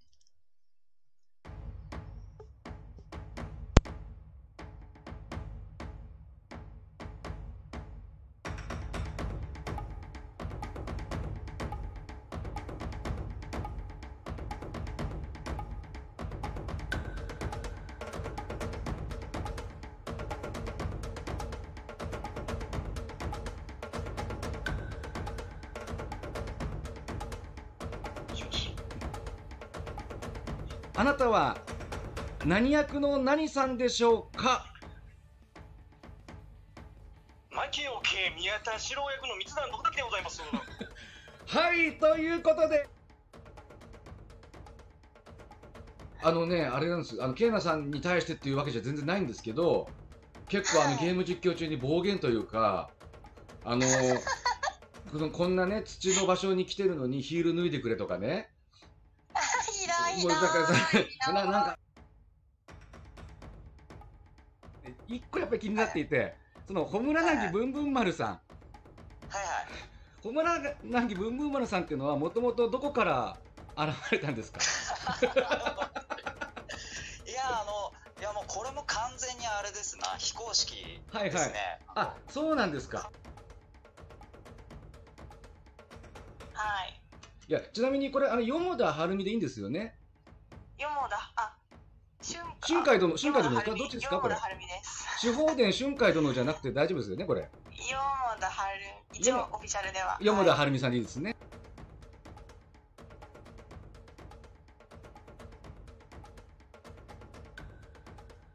役の何さんでしょうか牧慶宮田四郎役の三段でございます *laughs* はいということであのねあれなんですあの慶奈さんに対してっていうわけじゃ全然ないんですけど結構あのゲーム実況中に暴言というかあの *laughs* こんなね土の場所に来てるのにヒール脱いでくれとかね。ひ *laughs* いい。ら一個やっぱり気になっていて、はい、その、ホムラナギブンブン丸さん。はいはい。ホムラナギブンブン丸さんっていうのは、もともとどこから現れたんですか *laughs* いや、あの、いやもうこれも完全にあれですな、非公式ですね。はいはい、あ、そうなんですか。はい。いや、ちなみにこれ、あの、よもだはるみでいいんですよね。よもだ、あ、春海殿、春海殿かどっちですかこれ。地方殿春海殿じゃなくて大丈夫ですよねこれ。よもだはる一応オフィシャルでは。よもだはるみさんでいいですね。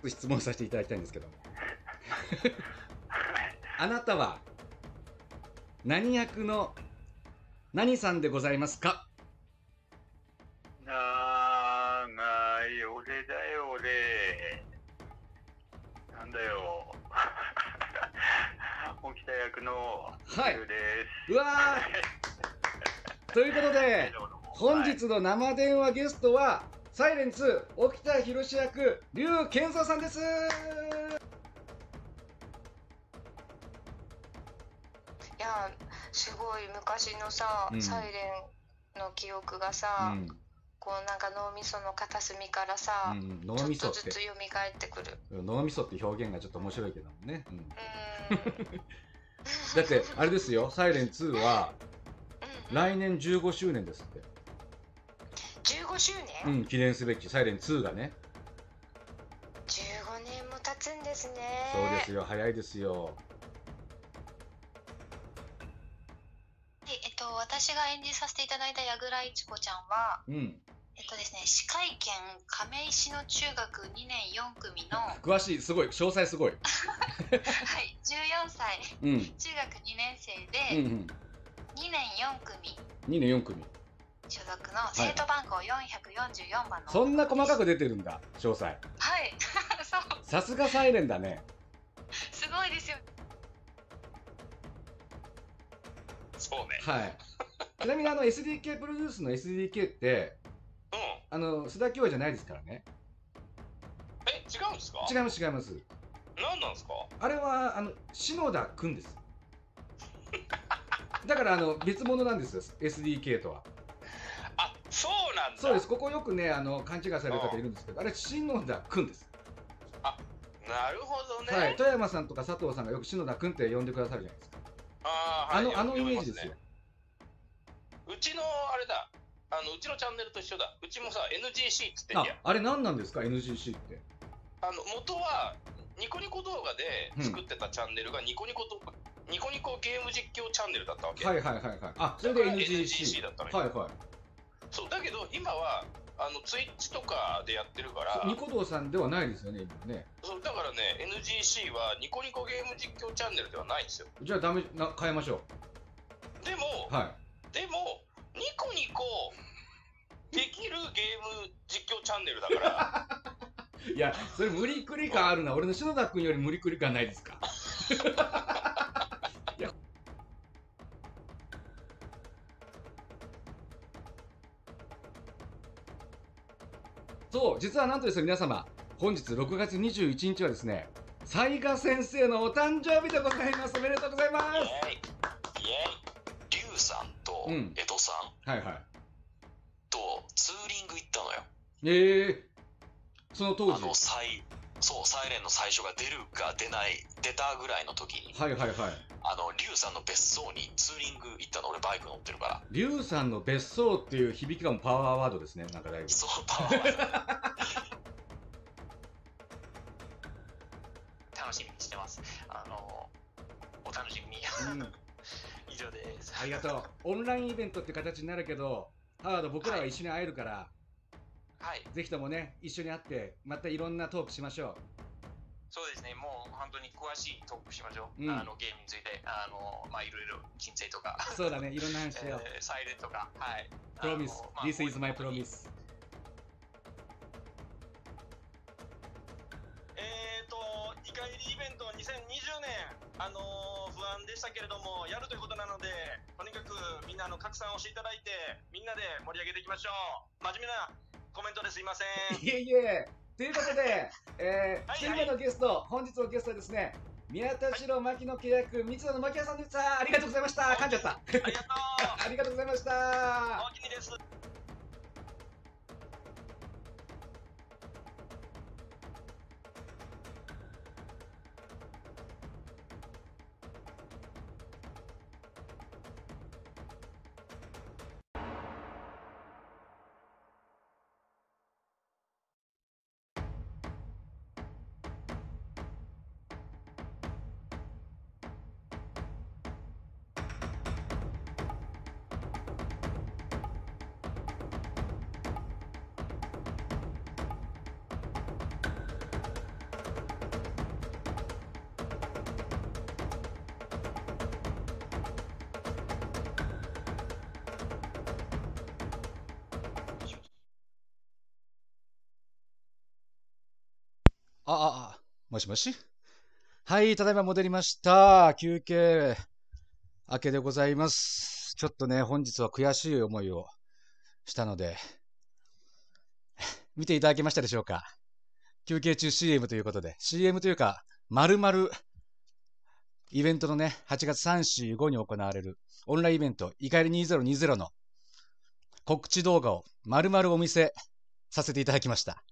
質問させていただきたいんですけど *laughs* あなたは何役の何さんでございますかだよ。*laughs* 沖田役のはい。うわということで、本日の生電話ゲストは、サイレンツ沖田博士役劉健三さんです。いやすごい昔のさ、うん、サイレンの記憶がさ、うんこうなんか脳みその片隅からさ、うん、脳みそってずつ蘇ってくる脳みそって表現がちょっと面白いけどもね、うん、*laughs* だってあれですよ「サイレン2は来年15周年ですって15周年うん記念すべき「サイレン2がね15年も経つんですねそうですよ早いですよえっと私が演じさせていただいた矢倉いちこちゃんは、うん、えっとですね、歯科医研亀石の中学2年4組の詳しいすごい詳細すごいはい14歳、うん、中学2年生で、うんうん、2年4組2年4組所属の生徒番号444番の、そんな細かく出てるんだ詳細はい *laughs* そうさすがサイレンだねすごいですよそうねはいちなみにあの SDK プロデュースの SDK ってあの須田京じゃないですからねえ違うんですか違います違います何なんですかあれはあの篠田君です *laughs* だからあの別物なんですよ SDK とはあそうなんだそうですここよくねあの勘違いされる方いるんですけどあれ篠田君ですあなるほどね、はい、富山さんとか佐藤さんがよく篠田君って呼んでくださるじゃないですかあ,、はい、あのあのイメージですよ、ね、うちのあれだあのうちのチャンネルと一緒だ。うちもさ、NGC っつってんああれ何なんですか NGC ってあの元はニコニコ動画で作ってたチャンネルがニコニコと、ニコニコゲーム実況チャンネルだったわけ。はいはいはいはいあそれで NGC NGC だったのよ。はいはそうだけど今はあのツイッチとかでやってるからニコ動さんではないですよね今ねそうだからね NGC はニコニコゲーム実況チャンネルではないんですよじゃあダメな変えましょでもはいるゲーム実況チャンネルだから。*laughs* いや、それ無理くり感あるな。俺の篠田君より無理くり感ないですか。*laughs* そう、実はなんとですね、皆様、本日6月21日はですね、雑賀先生のお誕生日でございます。おめでとうございます。イエイ。イエイ。リュウさんと江戸さん、うん、はいはい。ええその当あの、サイ、そう、サイレンの最初が出るか出ない、出たぐらいの時に、はいはいはい。あの、リュウさんの別荘にツーリング行ったの、俺バイク乗ってるから。リュウさんの別荘っていう響きがもパワーワードですね、なんかだいぶ。そう、パワーワー *laughs* 楽しみにしてます。あの、お楽しみに。うん、*laughs* 以上です。ありがとう。オンラインイベントって形になるけど、ハワード、僕らは一緒に会えるから、はい、ぜひともね、一緒に会って、またいろんなトークしましょう。そうですね、もう本当に詳しいトークしましょう。うん、あのゲームについて、あのまあいろいろ金星とか、そうだね、いろんな話しよう。*laughs* えー、サイレンとか、はい。プロミス、This is my promise。えっ、と、2回りイベント2020年、あのー、不安でしたけれども、やるということなので、とにかくみんなの拡散をしていただいて、みんなで盛り上げていきましょう。真面目なコメントですいません。いえいえ。ということで、*laughs* えー、はいはい、のゲスト、本日のゲストはですね、宮田郎牧野契約、三田の牧野さんでした。ありがとうございました。噛んじゃった。ありがとう。*laughs* ありがとうございました。おおきにです。あ、あ、あ、もしもしはい、ただいま戻りました。休憩明けでございます。ちょっとね、本日は悔しい思いをしたので、見ていただけましたでしょうか休憩中 CM ということで、CM というか、まるまるイベントのね、8月3、4、5に行われるオンラインイベント、いかり2020の告知動画をまるまるお見せさせていただきました。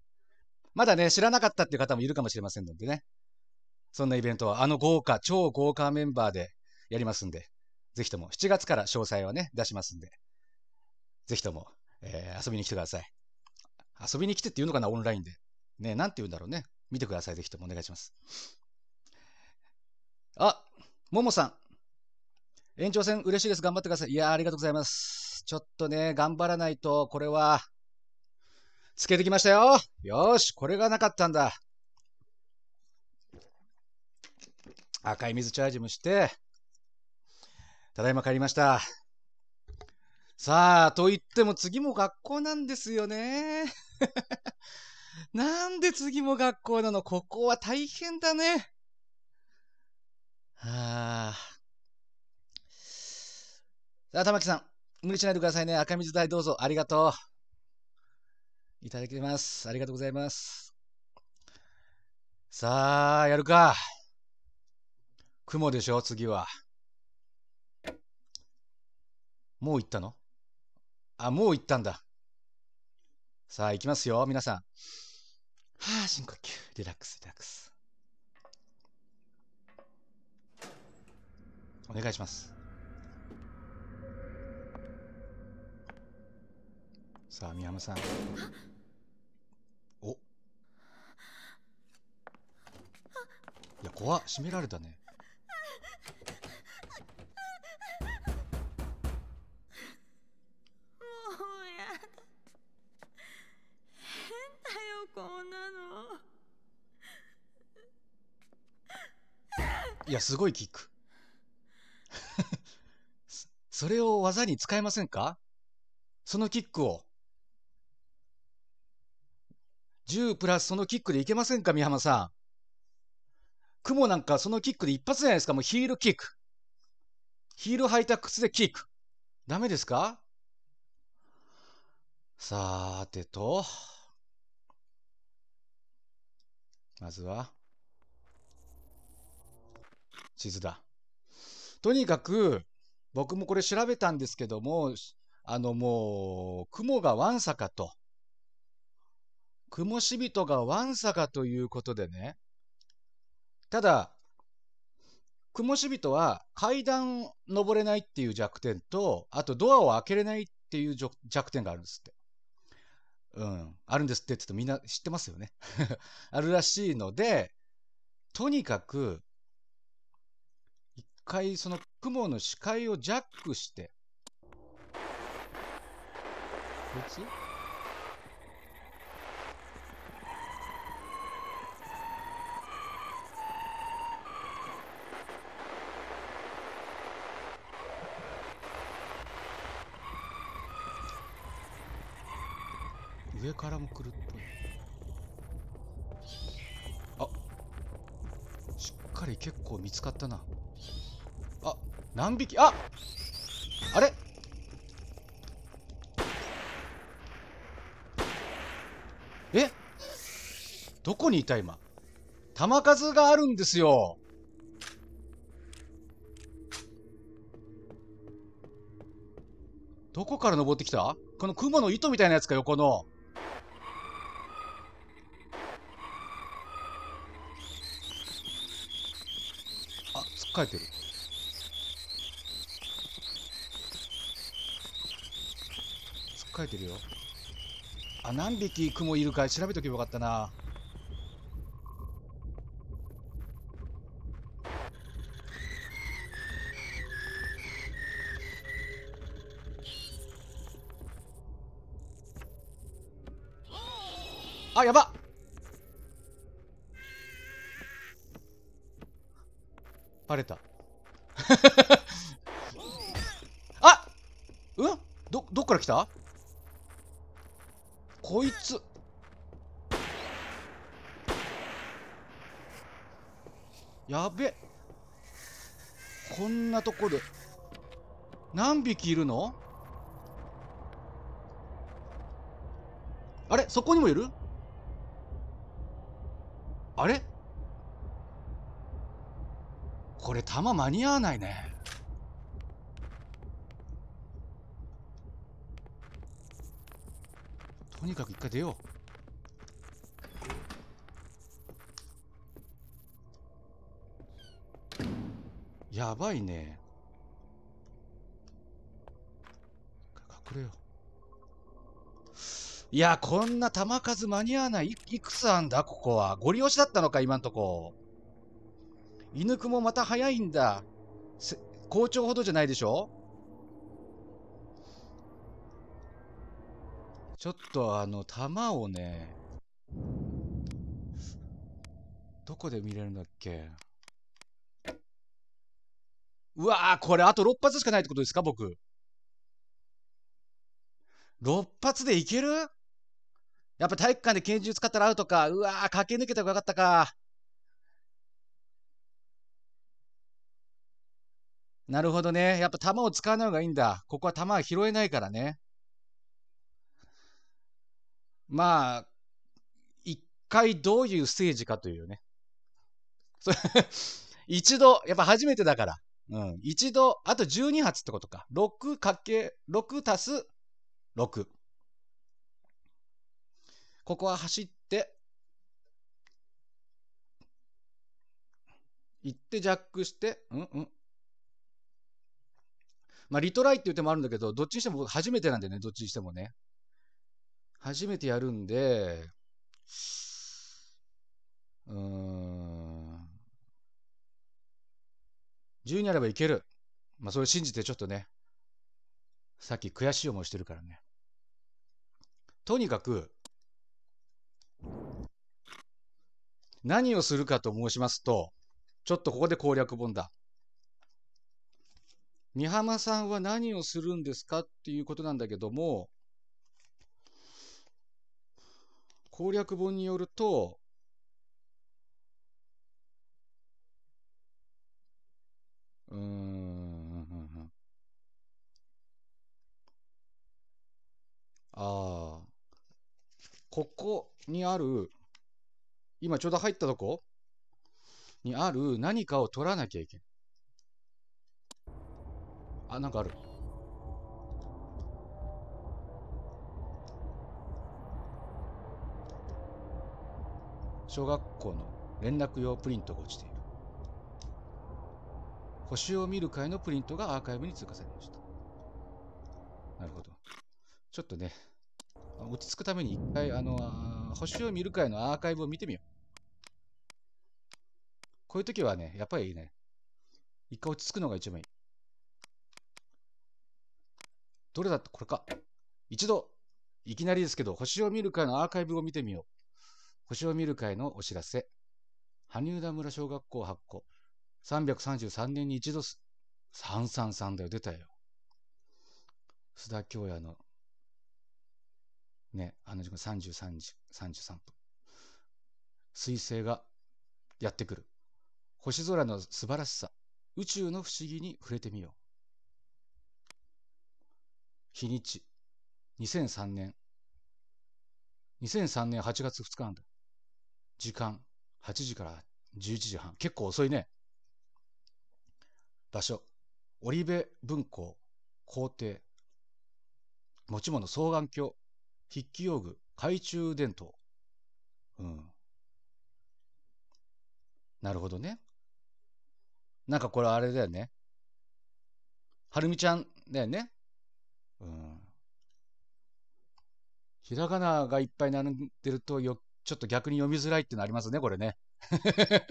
まだね、知らなかったっていう方もいるかもしれませんのでね。そんなイベントは、あの豪華、超豪華メンバーでやりますんで、ぜひとも、7月から詳細はね、出しますんで、ぜひとも、えー、遊びに来てください。遊びに来てって言うのかな、オンラインで。ね、なんて言うんだろうね。見てください、ぜひともお願いします。あ、ももさん。延長戦嬉しいです。頑張ってください。いやありがとうございます。ちょっとね、頑張らないと、これは、つけてきましたよ。よし、これがなかったんだ。赤い水チャージもして、ただいま帰りました。さあ、と言っても次も学校なんですよね。*laughs* なんで次も学校なのここは大変だね。はあ。さあ、玉木さん、無理しないでくださいね。赤水代どうぞ。ありがとう。いただきます。ありがとうございます。さあ、やるか。雲でしょ、次は。もう行ったのあ、もう行ったんだ。さあ、行きますよ、皆さん。はあ、深呼吸。リラックス、リラックス。お願いします。さあ、宮山さん。や怖っ閉められたねもうや変なのいや、すごいキック。*laughs* それを技に使えませんかそのキックを。10プラスそのキックでいけませんか美浜さん。雲なんかそのキックで一発じゃないですか。もうヒールキック。ヒール履いた靴でキック。ダメですかさーてと。まずは、地図だ。とにかく、僕もこれ調べたんですけども、あのもう、雲がわんさかと。雲しびとがわんさかということでね、ただ、雲死人は階段登れないっていう弱点と、あとドアを開けれないっていう弱点があるんですって。うん、あるんですってって言ってみんな知ってますよね。*laughs* あるらしいので、とにかく、一回その雲の視界をジャックして、こいつ上からも来るっぽいあしっかり結構見つかったなあ何匹ああれえどこにいた今球数があるんですよどこから登ってきたこの雲の糸みたいなやつか横の書いてるつっかえてるよあ何匹クモいるか調べとけばよかったな来たこいつやべこんなとこで何匹いるのあれそこにもいるあれこれ弾間に合わないねとにかく一回出ようやばいね隠れよういやこんな弾数間に合わないいくつあんだここはゴリ押しだったのか今んとこ犬くもまた早いんだ校長ほどじゃないでしょちょっとあの、弾をね、どこで見れるんだっけうわこれあと6発しかないってことですか、僕。6発でいけるやっぱ体育館で拳銃使ったらアウトか。うわ駆け抜けた方がよかったか。なるほどね。やっぱ弾を使わない方がいいんだ。ここは弾は拾えないからね。まあ、一回どういうステージかというね。*laughs* 一度、やっぱ初めてだから、うん、一度、あと12発ってことか。6かけ、6足す6。ここは走って、行ってジャックして、うんうん。まあ、リトライって言うてもあるんだけど、どっちにしても僕初めてなんでね、どっちにしてもね。初めてやるんで、うーん、1にあればいける。まあ、それ信じてちょっとね、さっき悔しい思いしてるからね。とにかく、何をするかと申しますと、ちょっとここで攻略本だ。美浜さんは何をするんですかっていうことなんだけども、攻略本によると、うん。ああ。ここにある、今ちょうど入ったとこにある何かを取らなきゃいけん。あ、なんかある。小学校の連絡用プリントが落ちている。星を見る会のプリントがアーカイブに通過されました。なるほど。ちょっとね、落ち着くために一回、あの星を見る会のアーカイブを見てみよう。こういう時はね、やっぱりね、一回落ち着くのが一番いい。どれだとこれか。一度、いきなりですけど、星を見る会のアーカイブを見てみよう。星を見る会のお知らせ。羽生田村小学校8校。333年に一度す、333だよ、出たよ。須田京也の、ね、あの時間33時、33分。彗星がやってくる。星空の素晴らしさ。宇宙の不思議に触れてみよう。日にち、2003年。2003年8月2日なんだ。時間、8時から11時半。結構遅いね。場所、織部文庫、校庭、持ち物双眼鏡、筆記用具、懐中電灯。うん。なるほどね。なんかこれあれだよね。はるみちゃんだよね。うん。ひらがながいっぱい並んでると余ちょっと逆に読みづらいってのありますね、これね。*laughs*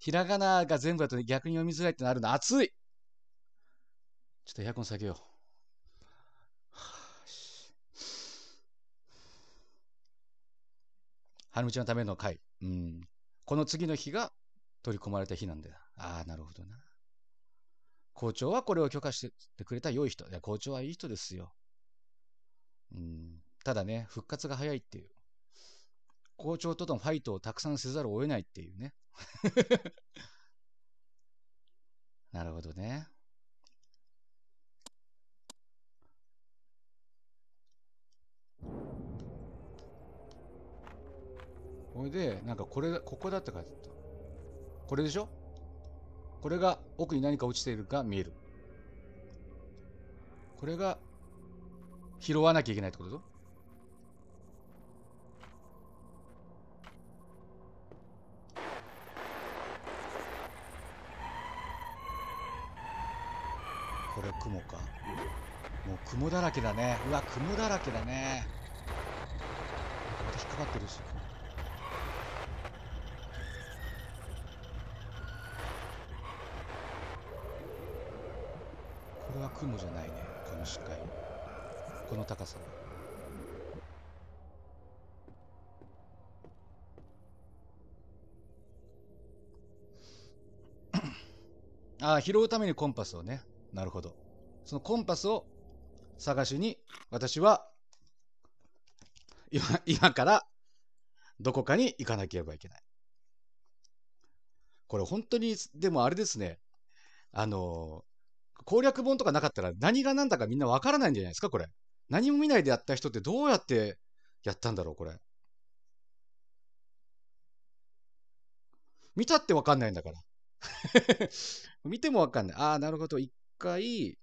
ひらがなが全部だと逆に読みづらいってのあるの。熱いちょっとエアコン下げよう。春道のための会。うん。この次の日が取り込まれた日なんだよ。ああ、なるほどな。校長はこれを許可してくれた良い人。いや、校長はいい人ですよ。うん。ただね、復活が早いっていう。校長とのファイトをたくさんせざるを得ないっていうね。*laughs* なるほどね。ほいで、なんかこれ、ここだって書いてあった。これでしょこれが奥に何か落ちているが見える。これが拾わなきゃいけないってこと雲かもう雲だらけだねうわ雲だらけだねまた引っかかってるしこれは雲じゃないねこの視界この高さああ拾うためにコンパスをねなるほどそのコンパスを探しに、私は今 *laughs* 今からどこかに行かなければいけない。これ本当に、でもあれですね、あの、攻略本とかなかったら何が何だかみんなわからないんじゃないですか、これ。何も見ないでやった人ってどうやってやったんだろう、これ。見たってわかんないんだから。*laughs* 見てもわかんない。ああ、なるほど。一回、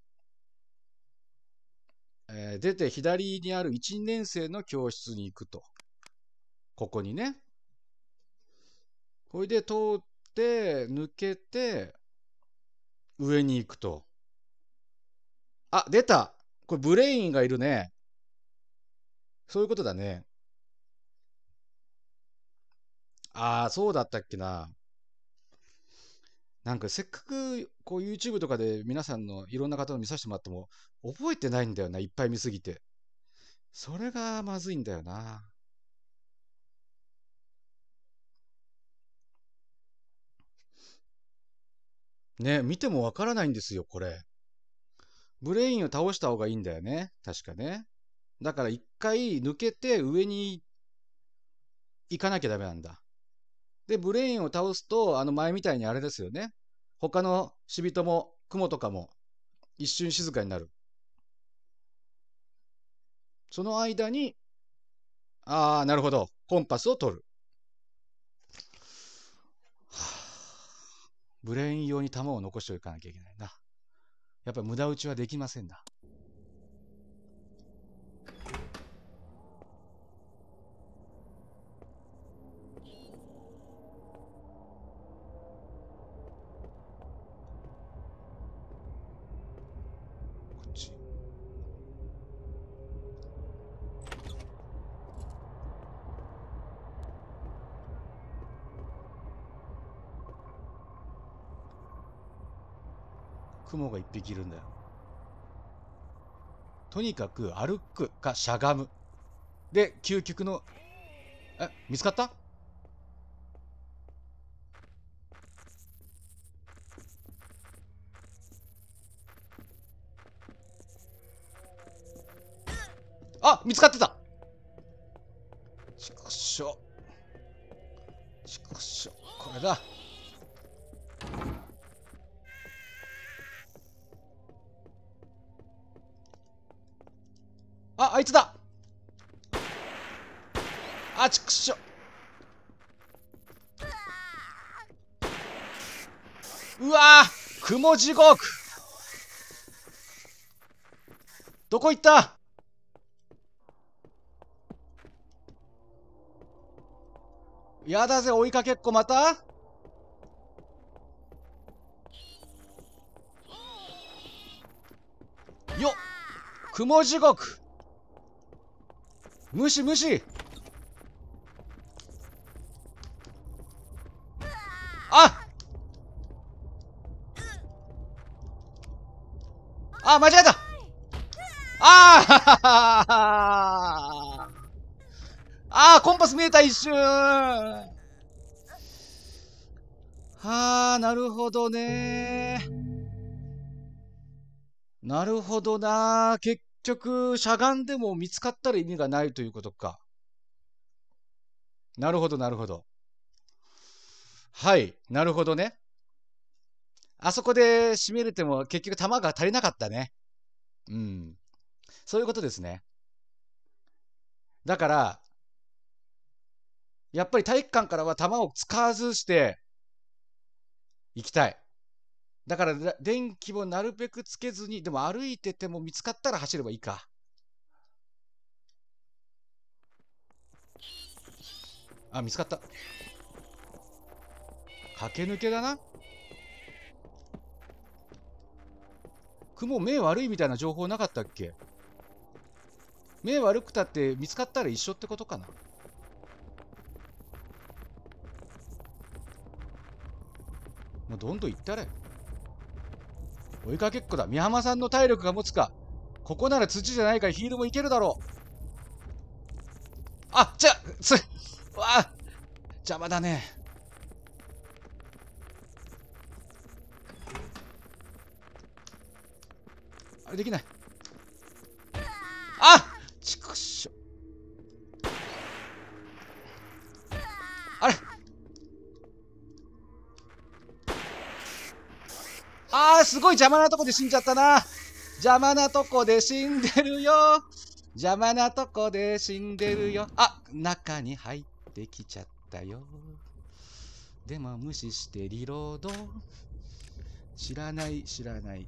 えー、出て左にある1年生の教室に行くと。ここにね。ほいで通って抜けて上に行くと。あ、出たこれブレインがいるね。そういうことだね。ああ、そうだったっけな。なんかせっかくこう YouTube とかで皆さんのいろんな方の見させてもらっても覚えてないんだよな、いっぱい見すぎて。それがまずいんだよな。ね、見てもわからないんですよ、これ。ブレインを倒した方がいいんだよね。確かね。だから一回抜けて上に行かなきゃダメなんだ。で、ブレインを倒すと、あの前みたいにあれですよね。他の死人も雲とかも一瞬静かになる。その間に、ああ、なるほど。コンパスを取る。ブレイン用に弾を残しておかなきゃいけないな。やっぱり無駄打ちはできませんな。が匹いるんだよ。とにかく歩くかしゃがむ。で、究極の、え、見つかったあ見つかってたちくしょちくしょこれだあいつだあちくしょうわー雲地獄どこ行ったやだぜ追いかけっこまたよっ雲地獄無視無視ああ間違えたあああコンパス見えた一瞬はあなるほどねなるほどな結局、しゃがんでも見つかったら意味がないということか。なるほど、なるほど。はい、なるほどね。あそこで締めれても結局弾が足りなかったね。うん。そういうことですね。だから、やっぱり体育館からは弾を使わずして、行きたい。だから、電気もなるべくつけずに、でも歩いてても見つかったら走ればいいか。あ、見つかった。駆け抜けだな。雲目悪いみたいな情報なかったっけ目悪くたって見つかったら一緒ってことかなもうどんどん行ったれ。追いかけっこだ。美浜さんの体力が持つか。ここなら土じゃないからヒールもいけるだろう。あ、じゃ、つ、わあ、邪魔だね。あれできない。あちくしすごい邪魔なとこで死んじゃったな。邪魔なとこで死んでるよ。邪魔なとこで死んでるよ。あ、中に入ってきちゃったよ。でも無視してリロード。知らない、知らない。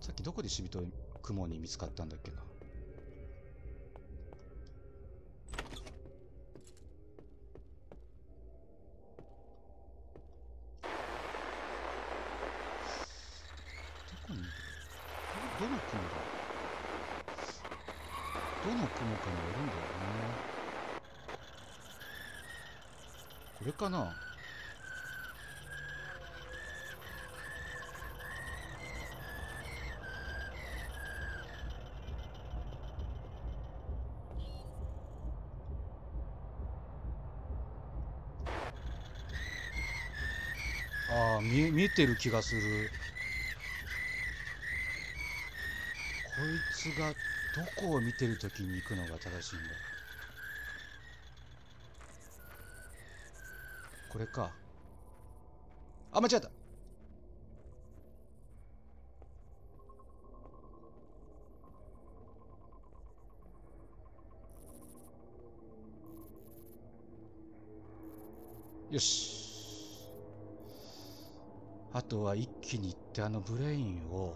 さっきどこでしびと雲に見つかったんだっけな見てる気がするこいつがどこを見てる時に行くのが正しいんだこれかあ間違ったよしとは一気に行ってあのブレインを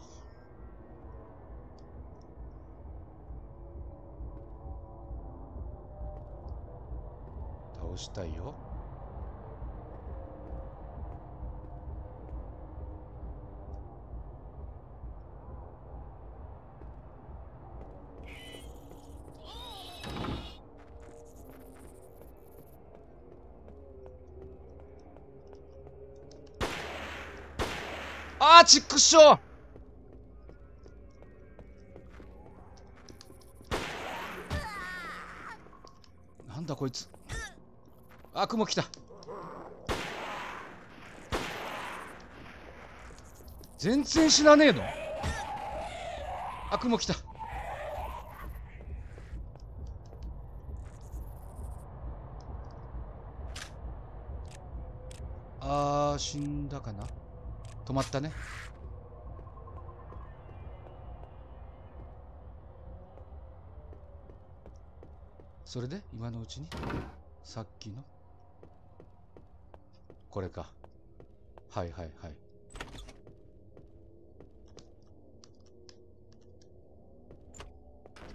倒したいよあ、ちくしょうなんだこいつ。悪雲来た。全然死なねえの悪雲来た。まったねそれで今のうちにさっきのこれかはいはいはい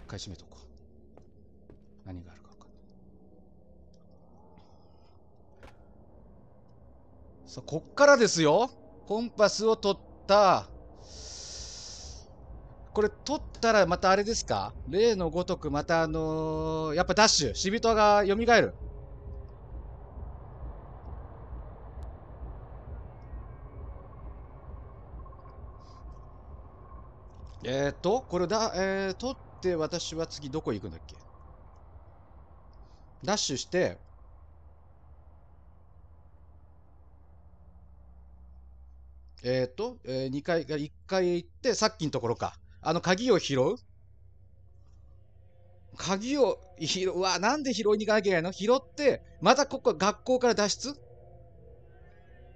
買い占めとこう何があるか分かんないさあこっからですよコンパスを取った。これ取ったらまたあれですか例のごとくまたあのー、やっぱダッシュ、死人が蘇る。えっ、と、これだ、えー、取って私は次どこ行くんだっけダッシュして、えっ、ー、と、えー、2階が1階へ行って、さっきのところか。あの、鍵を拾う鍵を拾う。わ、なんで拾いに行かなきゃいけないの拾って、またここ、学校から脱出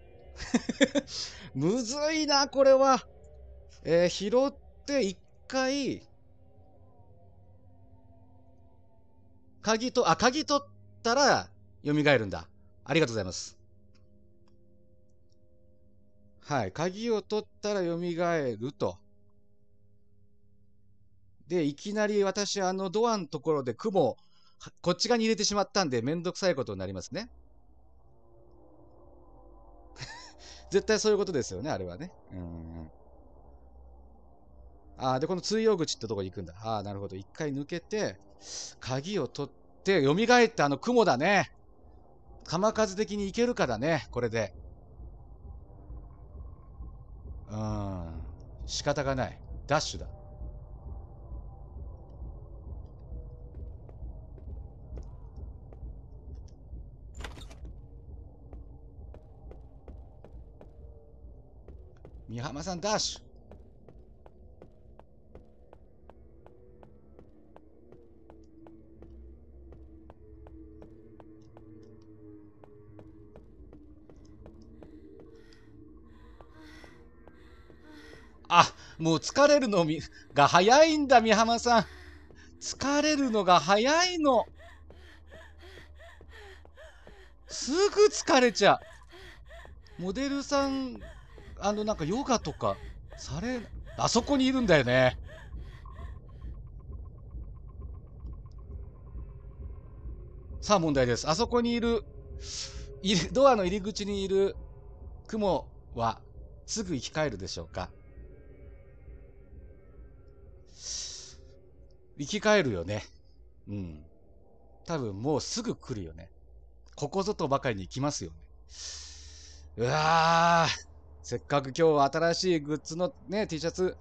*laughs* むずいな、これは。えー、拾って1回、鍵と、あ、鍵取ったら、蘇るんだ。ありがとうございます。はい、鍵を取ったら蘇ると。で、いきなり私、あのドアのところで雲、こっち側に入れてしまったんで、めんどくさいことになりますね。*laughs* 絶対そういうことですよね、あれはね。うん。ああ、で、この通用口ってとこに行くんだ。ああ、なるほど。一回抜けて、鍵を取って、蘇ったあの雲だね。鎌数的に行けるかだね、これで。うん。仕方がない。ダッシュだ。美浜さんダッシュあ、もう疲れるのが早いんだ、美浜さん。疲れるのが早いの。すぐ疲れちゃう。モデルさん、あの、なんかヨガとか、され、あそこにいるんだよね。さあ問題です。あそこにいる、いドアの入り口にいる雲はすぐ生き返るでしょうか生き返るよね。うん。多分もうすぐ来るよね。ここぞとばかりに来ますよね。うわー、せっかく今日は新しいグッズのね、T シャツ、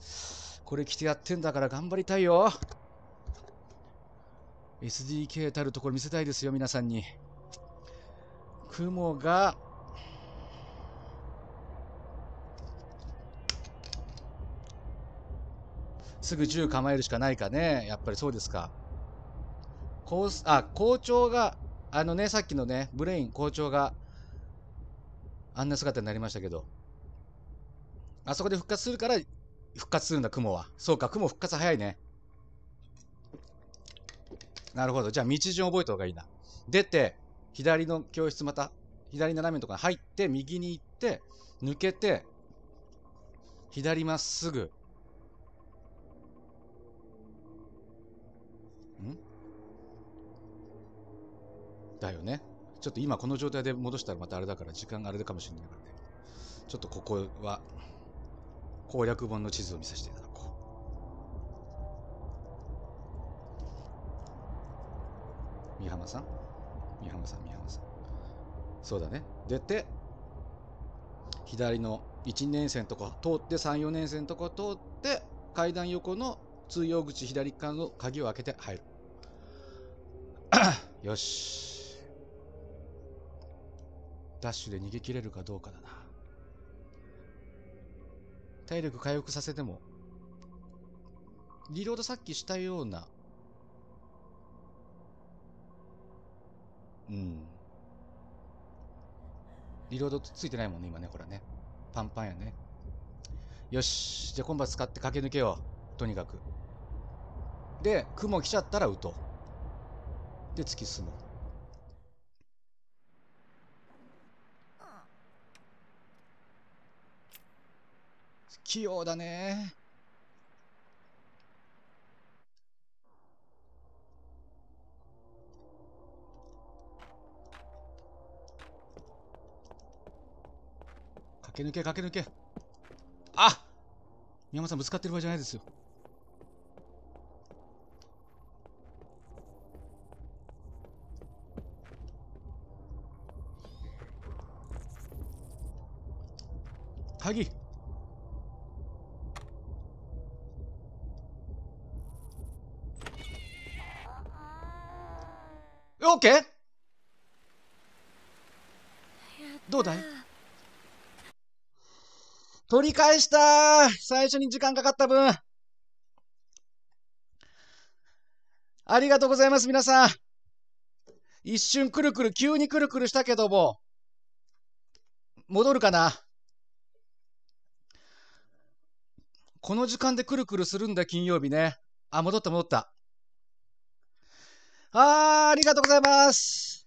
これ着てやってんだから頑張りたいよ。SDK たるところ見せたいですよ、皆さんに。雲がすぐ銃構えるしかないかね。やっぱりそうですか。こうあ、校長が、あのね、さっきのね、ブレイン校長が、あんな姿になりましたけど。あそこで復活するから、復活するんだ、雲は。そうか、雲復活早いね。なるほど。じゃあ、道順覚えた方がいいな。出て、左の教室また、左斜めのとこに入って、右に行って、抜けて、左まっすぐ、だよね。ちょっと今この状態で戻したらまたあれだから時間があれかもしれないからね。ちょっとここは攻略本の地図を見させていただこう。三浜さん三浜さん三浜さん。そうだね。出て、左の1、年生のとこ通って、3、4年生のとこ通って、階段横の通用口左側の鍵を開けて入る。*clears throat* よし。ダッシュで逃げ切れるかどうかだな。体力回復させても、リロードさっきしたような、うん。リロードついてないもんね、今ね、これね。パンパンやね。よし、じゃあコンバ使って駆け抜けよう。とにかく。で、雲来ちゃったら撃とう。で、突き進もう。器用だね。駆け抜け駆け抜け。あ宮本さんぶつかってる場合じゃないですよ。鍵ロケどうだい取り返した最初に時間かかった分ありがとうございます、皆さん。一瞬くるくる、急にくるくるしたけども、戻るかなこの時間でくるくるするんだ、金曜日ね。あ、戻った戻った。あー、ありがとうございます。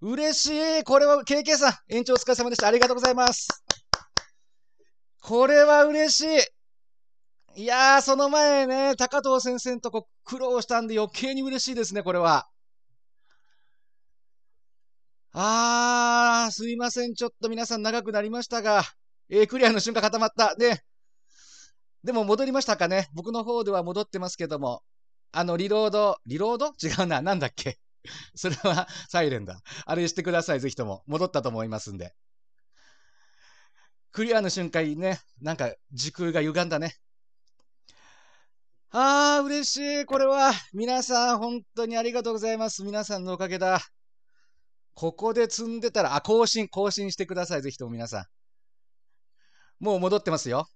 嬉しい。これは、KK さん、延長お疲れ様でした。ありがとうございます。これは嬉しい。いやー、その前ね、高藤先生のとこ苦労したんで余計に嬉しいですね、これは。あー、すいません。ちょっと皆さん長くなりましたが、えー、クリアの瞬間固まった。で、ね、でも戻りましたかね。僕の方では戻ってますけども。あの、リロード、リロード違うな。なんだっけ *laughs* それは、サイレンだ。あれしてください。ぜひとも。戻ったと思いますんで。クリアの瞬間にね、なんか時空が歪んだね。あー、嬉しい。これは、皆さん、本当にありがとうございます。皆さんのおかげだ。ここで積んでたら、あ、更新、更新してください。ぜひとも皆さん。もう戻ってますよ。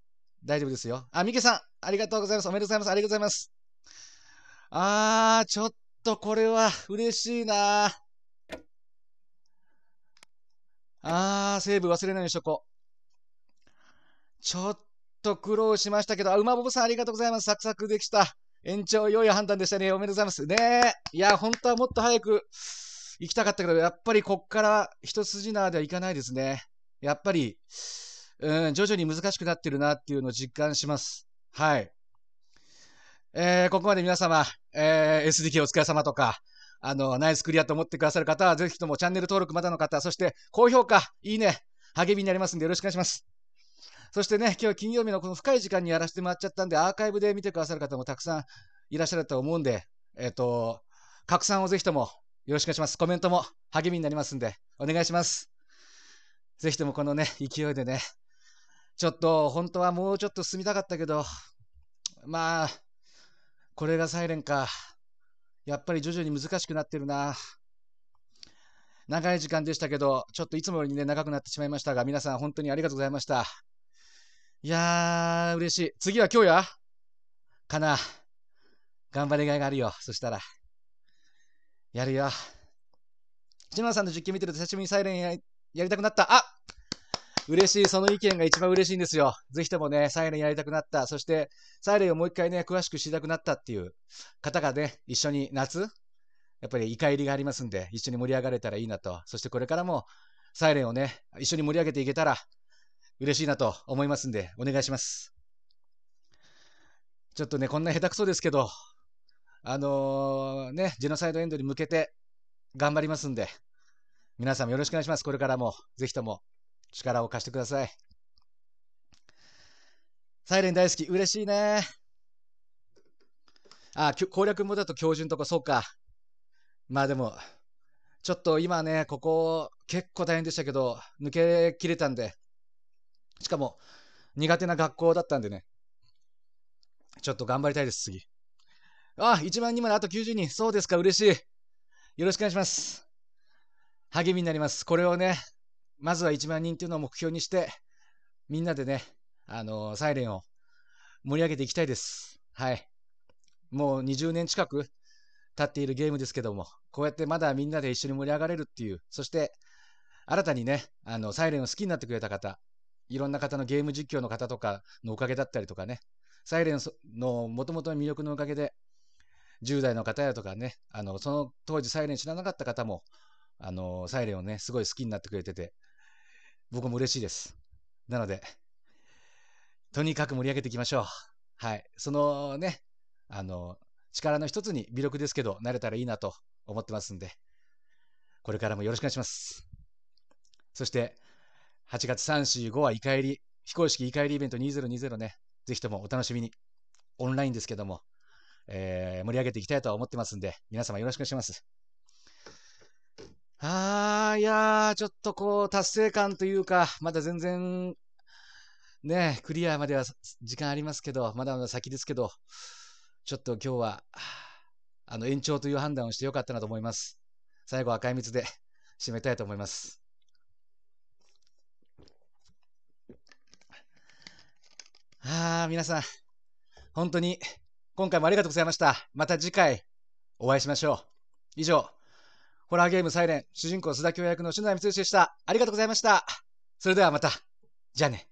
大丈夫ですよ。あ、ミケさん、ありがとうございます。おめでとうございます。ありがとうございます。あー、ちょっとこれは嬉しいなー。あー、セーブ忘れないでしょこちょっと苦労しましたけど、あ、馬ボブさんありがとうございます。サクサクできた。延長良い判断でしたね。おめでとうございます。ねいや、本当はもっと早く行きたかったけど、やっぱりこっから一筋縄ではいかないですね。やっぱり、うん、徐々に難しくなってるなっていうのを実感します。はい。えー、ここまで皆様、えー、SDK お疲れ様とか、あの、ナイスクリアと思ってくださる方は、ぜひともチャンネル登録まだの方、そして高評価、いいね、励みになりますんでよろしくお願いします。そしてね、今日金曜日のこの深い時間にやらせてもらっちゃったんで、アーカイブで見てくださる方もたくさんいらっしゃると思うんで、えっ、ー、と、拡散をぜひともよろしくお願いします。コメントも励みになりますんで、お願いします。ぜひともこのね、勢いでね、ちょっと本当はもうちょっと進みたかったけど、まあ、これがサイレンか。やっぱり徐々に難しくなってるな。長い時間でしたけど、ちょっといつもよりね、長くなってしまいましたが、皆さん本当にありがとうございました。いやー、嬉しい。次は今日やかな。頑張りがいがあるよ。そしたら。やるよ。島野さんの実験見てると久しぶりにサイレンやりたくなった。あ嬉しい、その意見が一番嬉しいんですよ。ぜひともね、サイレンやりたくなった、そして、サイレンをもう一回ね、詳しく知りたくなったっていう方がね、一緒に夏、やっぱり怒りがありますんで、一緒に盛り上がれたらいいなと。そしてこれからも、サイレンをね、一緒に盛り上げていけたら、嬉しいなと思いますんで、お願いします。ちょっとね、こんな下手くそですけど、あのー、ね、ジェノサイドエンドに向けて頑張りますんで、皆さんもよろしくお願いします。これからも、ぜひとも力を貸してください。サイレン大好き、嬉しいね。あ、攻略もだと教準とかそうか。まあでも、ちょっと今ね、ここ結構大変でしたけど、抜けきれたんで、しかも苦手な学校だったんでね、ちょっと頑張りたいです、次。あ、1万人まであと90人。そうですか、嬉しい。よろしくお願いします。励みになります。これをね、まずは1万人というのを目標にして、みんなでね、あのー、サイレンを盛り上げていきたいです。はい。もう20年近く経っているゲームですけども、こうやってまだみんなで一緒に盛り上がれるっていう、そして、新たにね、あの、サイレンを好きになってくれた方、いろんな方のゲーム実況の方とかのおかげだったりとかね、サイレンの元々の魅力のおかげで、10代の方やとかね、あの、その当時サイレン知らなかった方も、あの、サイレンをね、すごい好きになってくれてて、僕も嬉しいです。なので、とにかく盛り上げていきましょう。はい。そのね、あの、力の一つに微力ですけど、慣れたらいいなと思ってますんで、これからもよろしくお願いします。そして、8月3、4、5はイカ入り、非公式イカ入りイベント2020ね、ぜひともお楽しみに。オンラインですけども、えー、盛り上げていきたいと思ってますんで、皆様よろしくお願いします。ああ、いやー、ちょっとこう、達成感というか、まだ全然、ね、クリアまでは時間ありますけど、まだまだ先ですけど、ちょっと今日は、あの、延長という判断をしてよかったなと思います。最後、赤い蜜で締めたいと思います。ああ、皆さん、本当に、今回もありがとうございました。また次回、お会いしましょう。以上。ホラーゲームサイレン、主人公須田京役の篠田光でした。ありがとうございました。それではまた。じゃあね。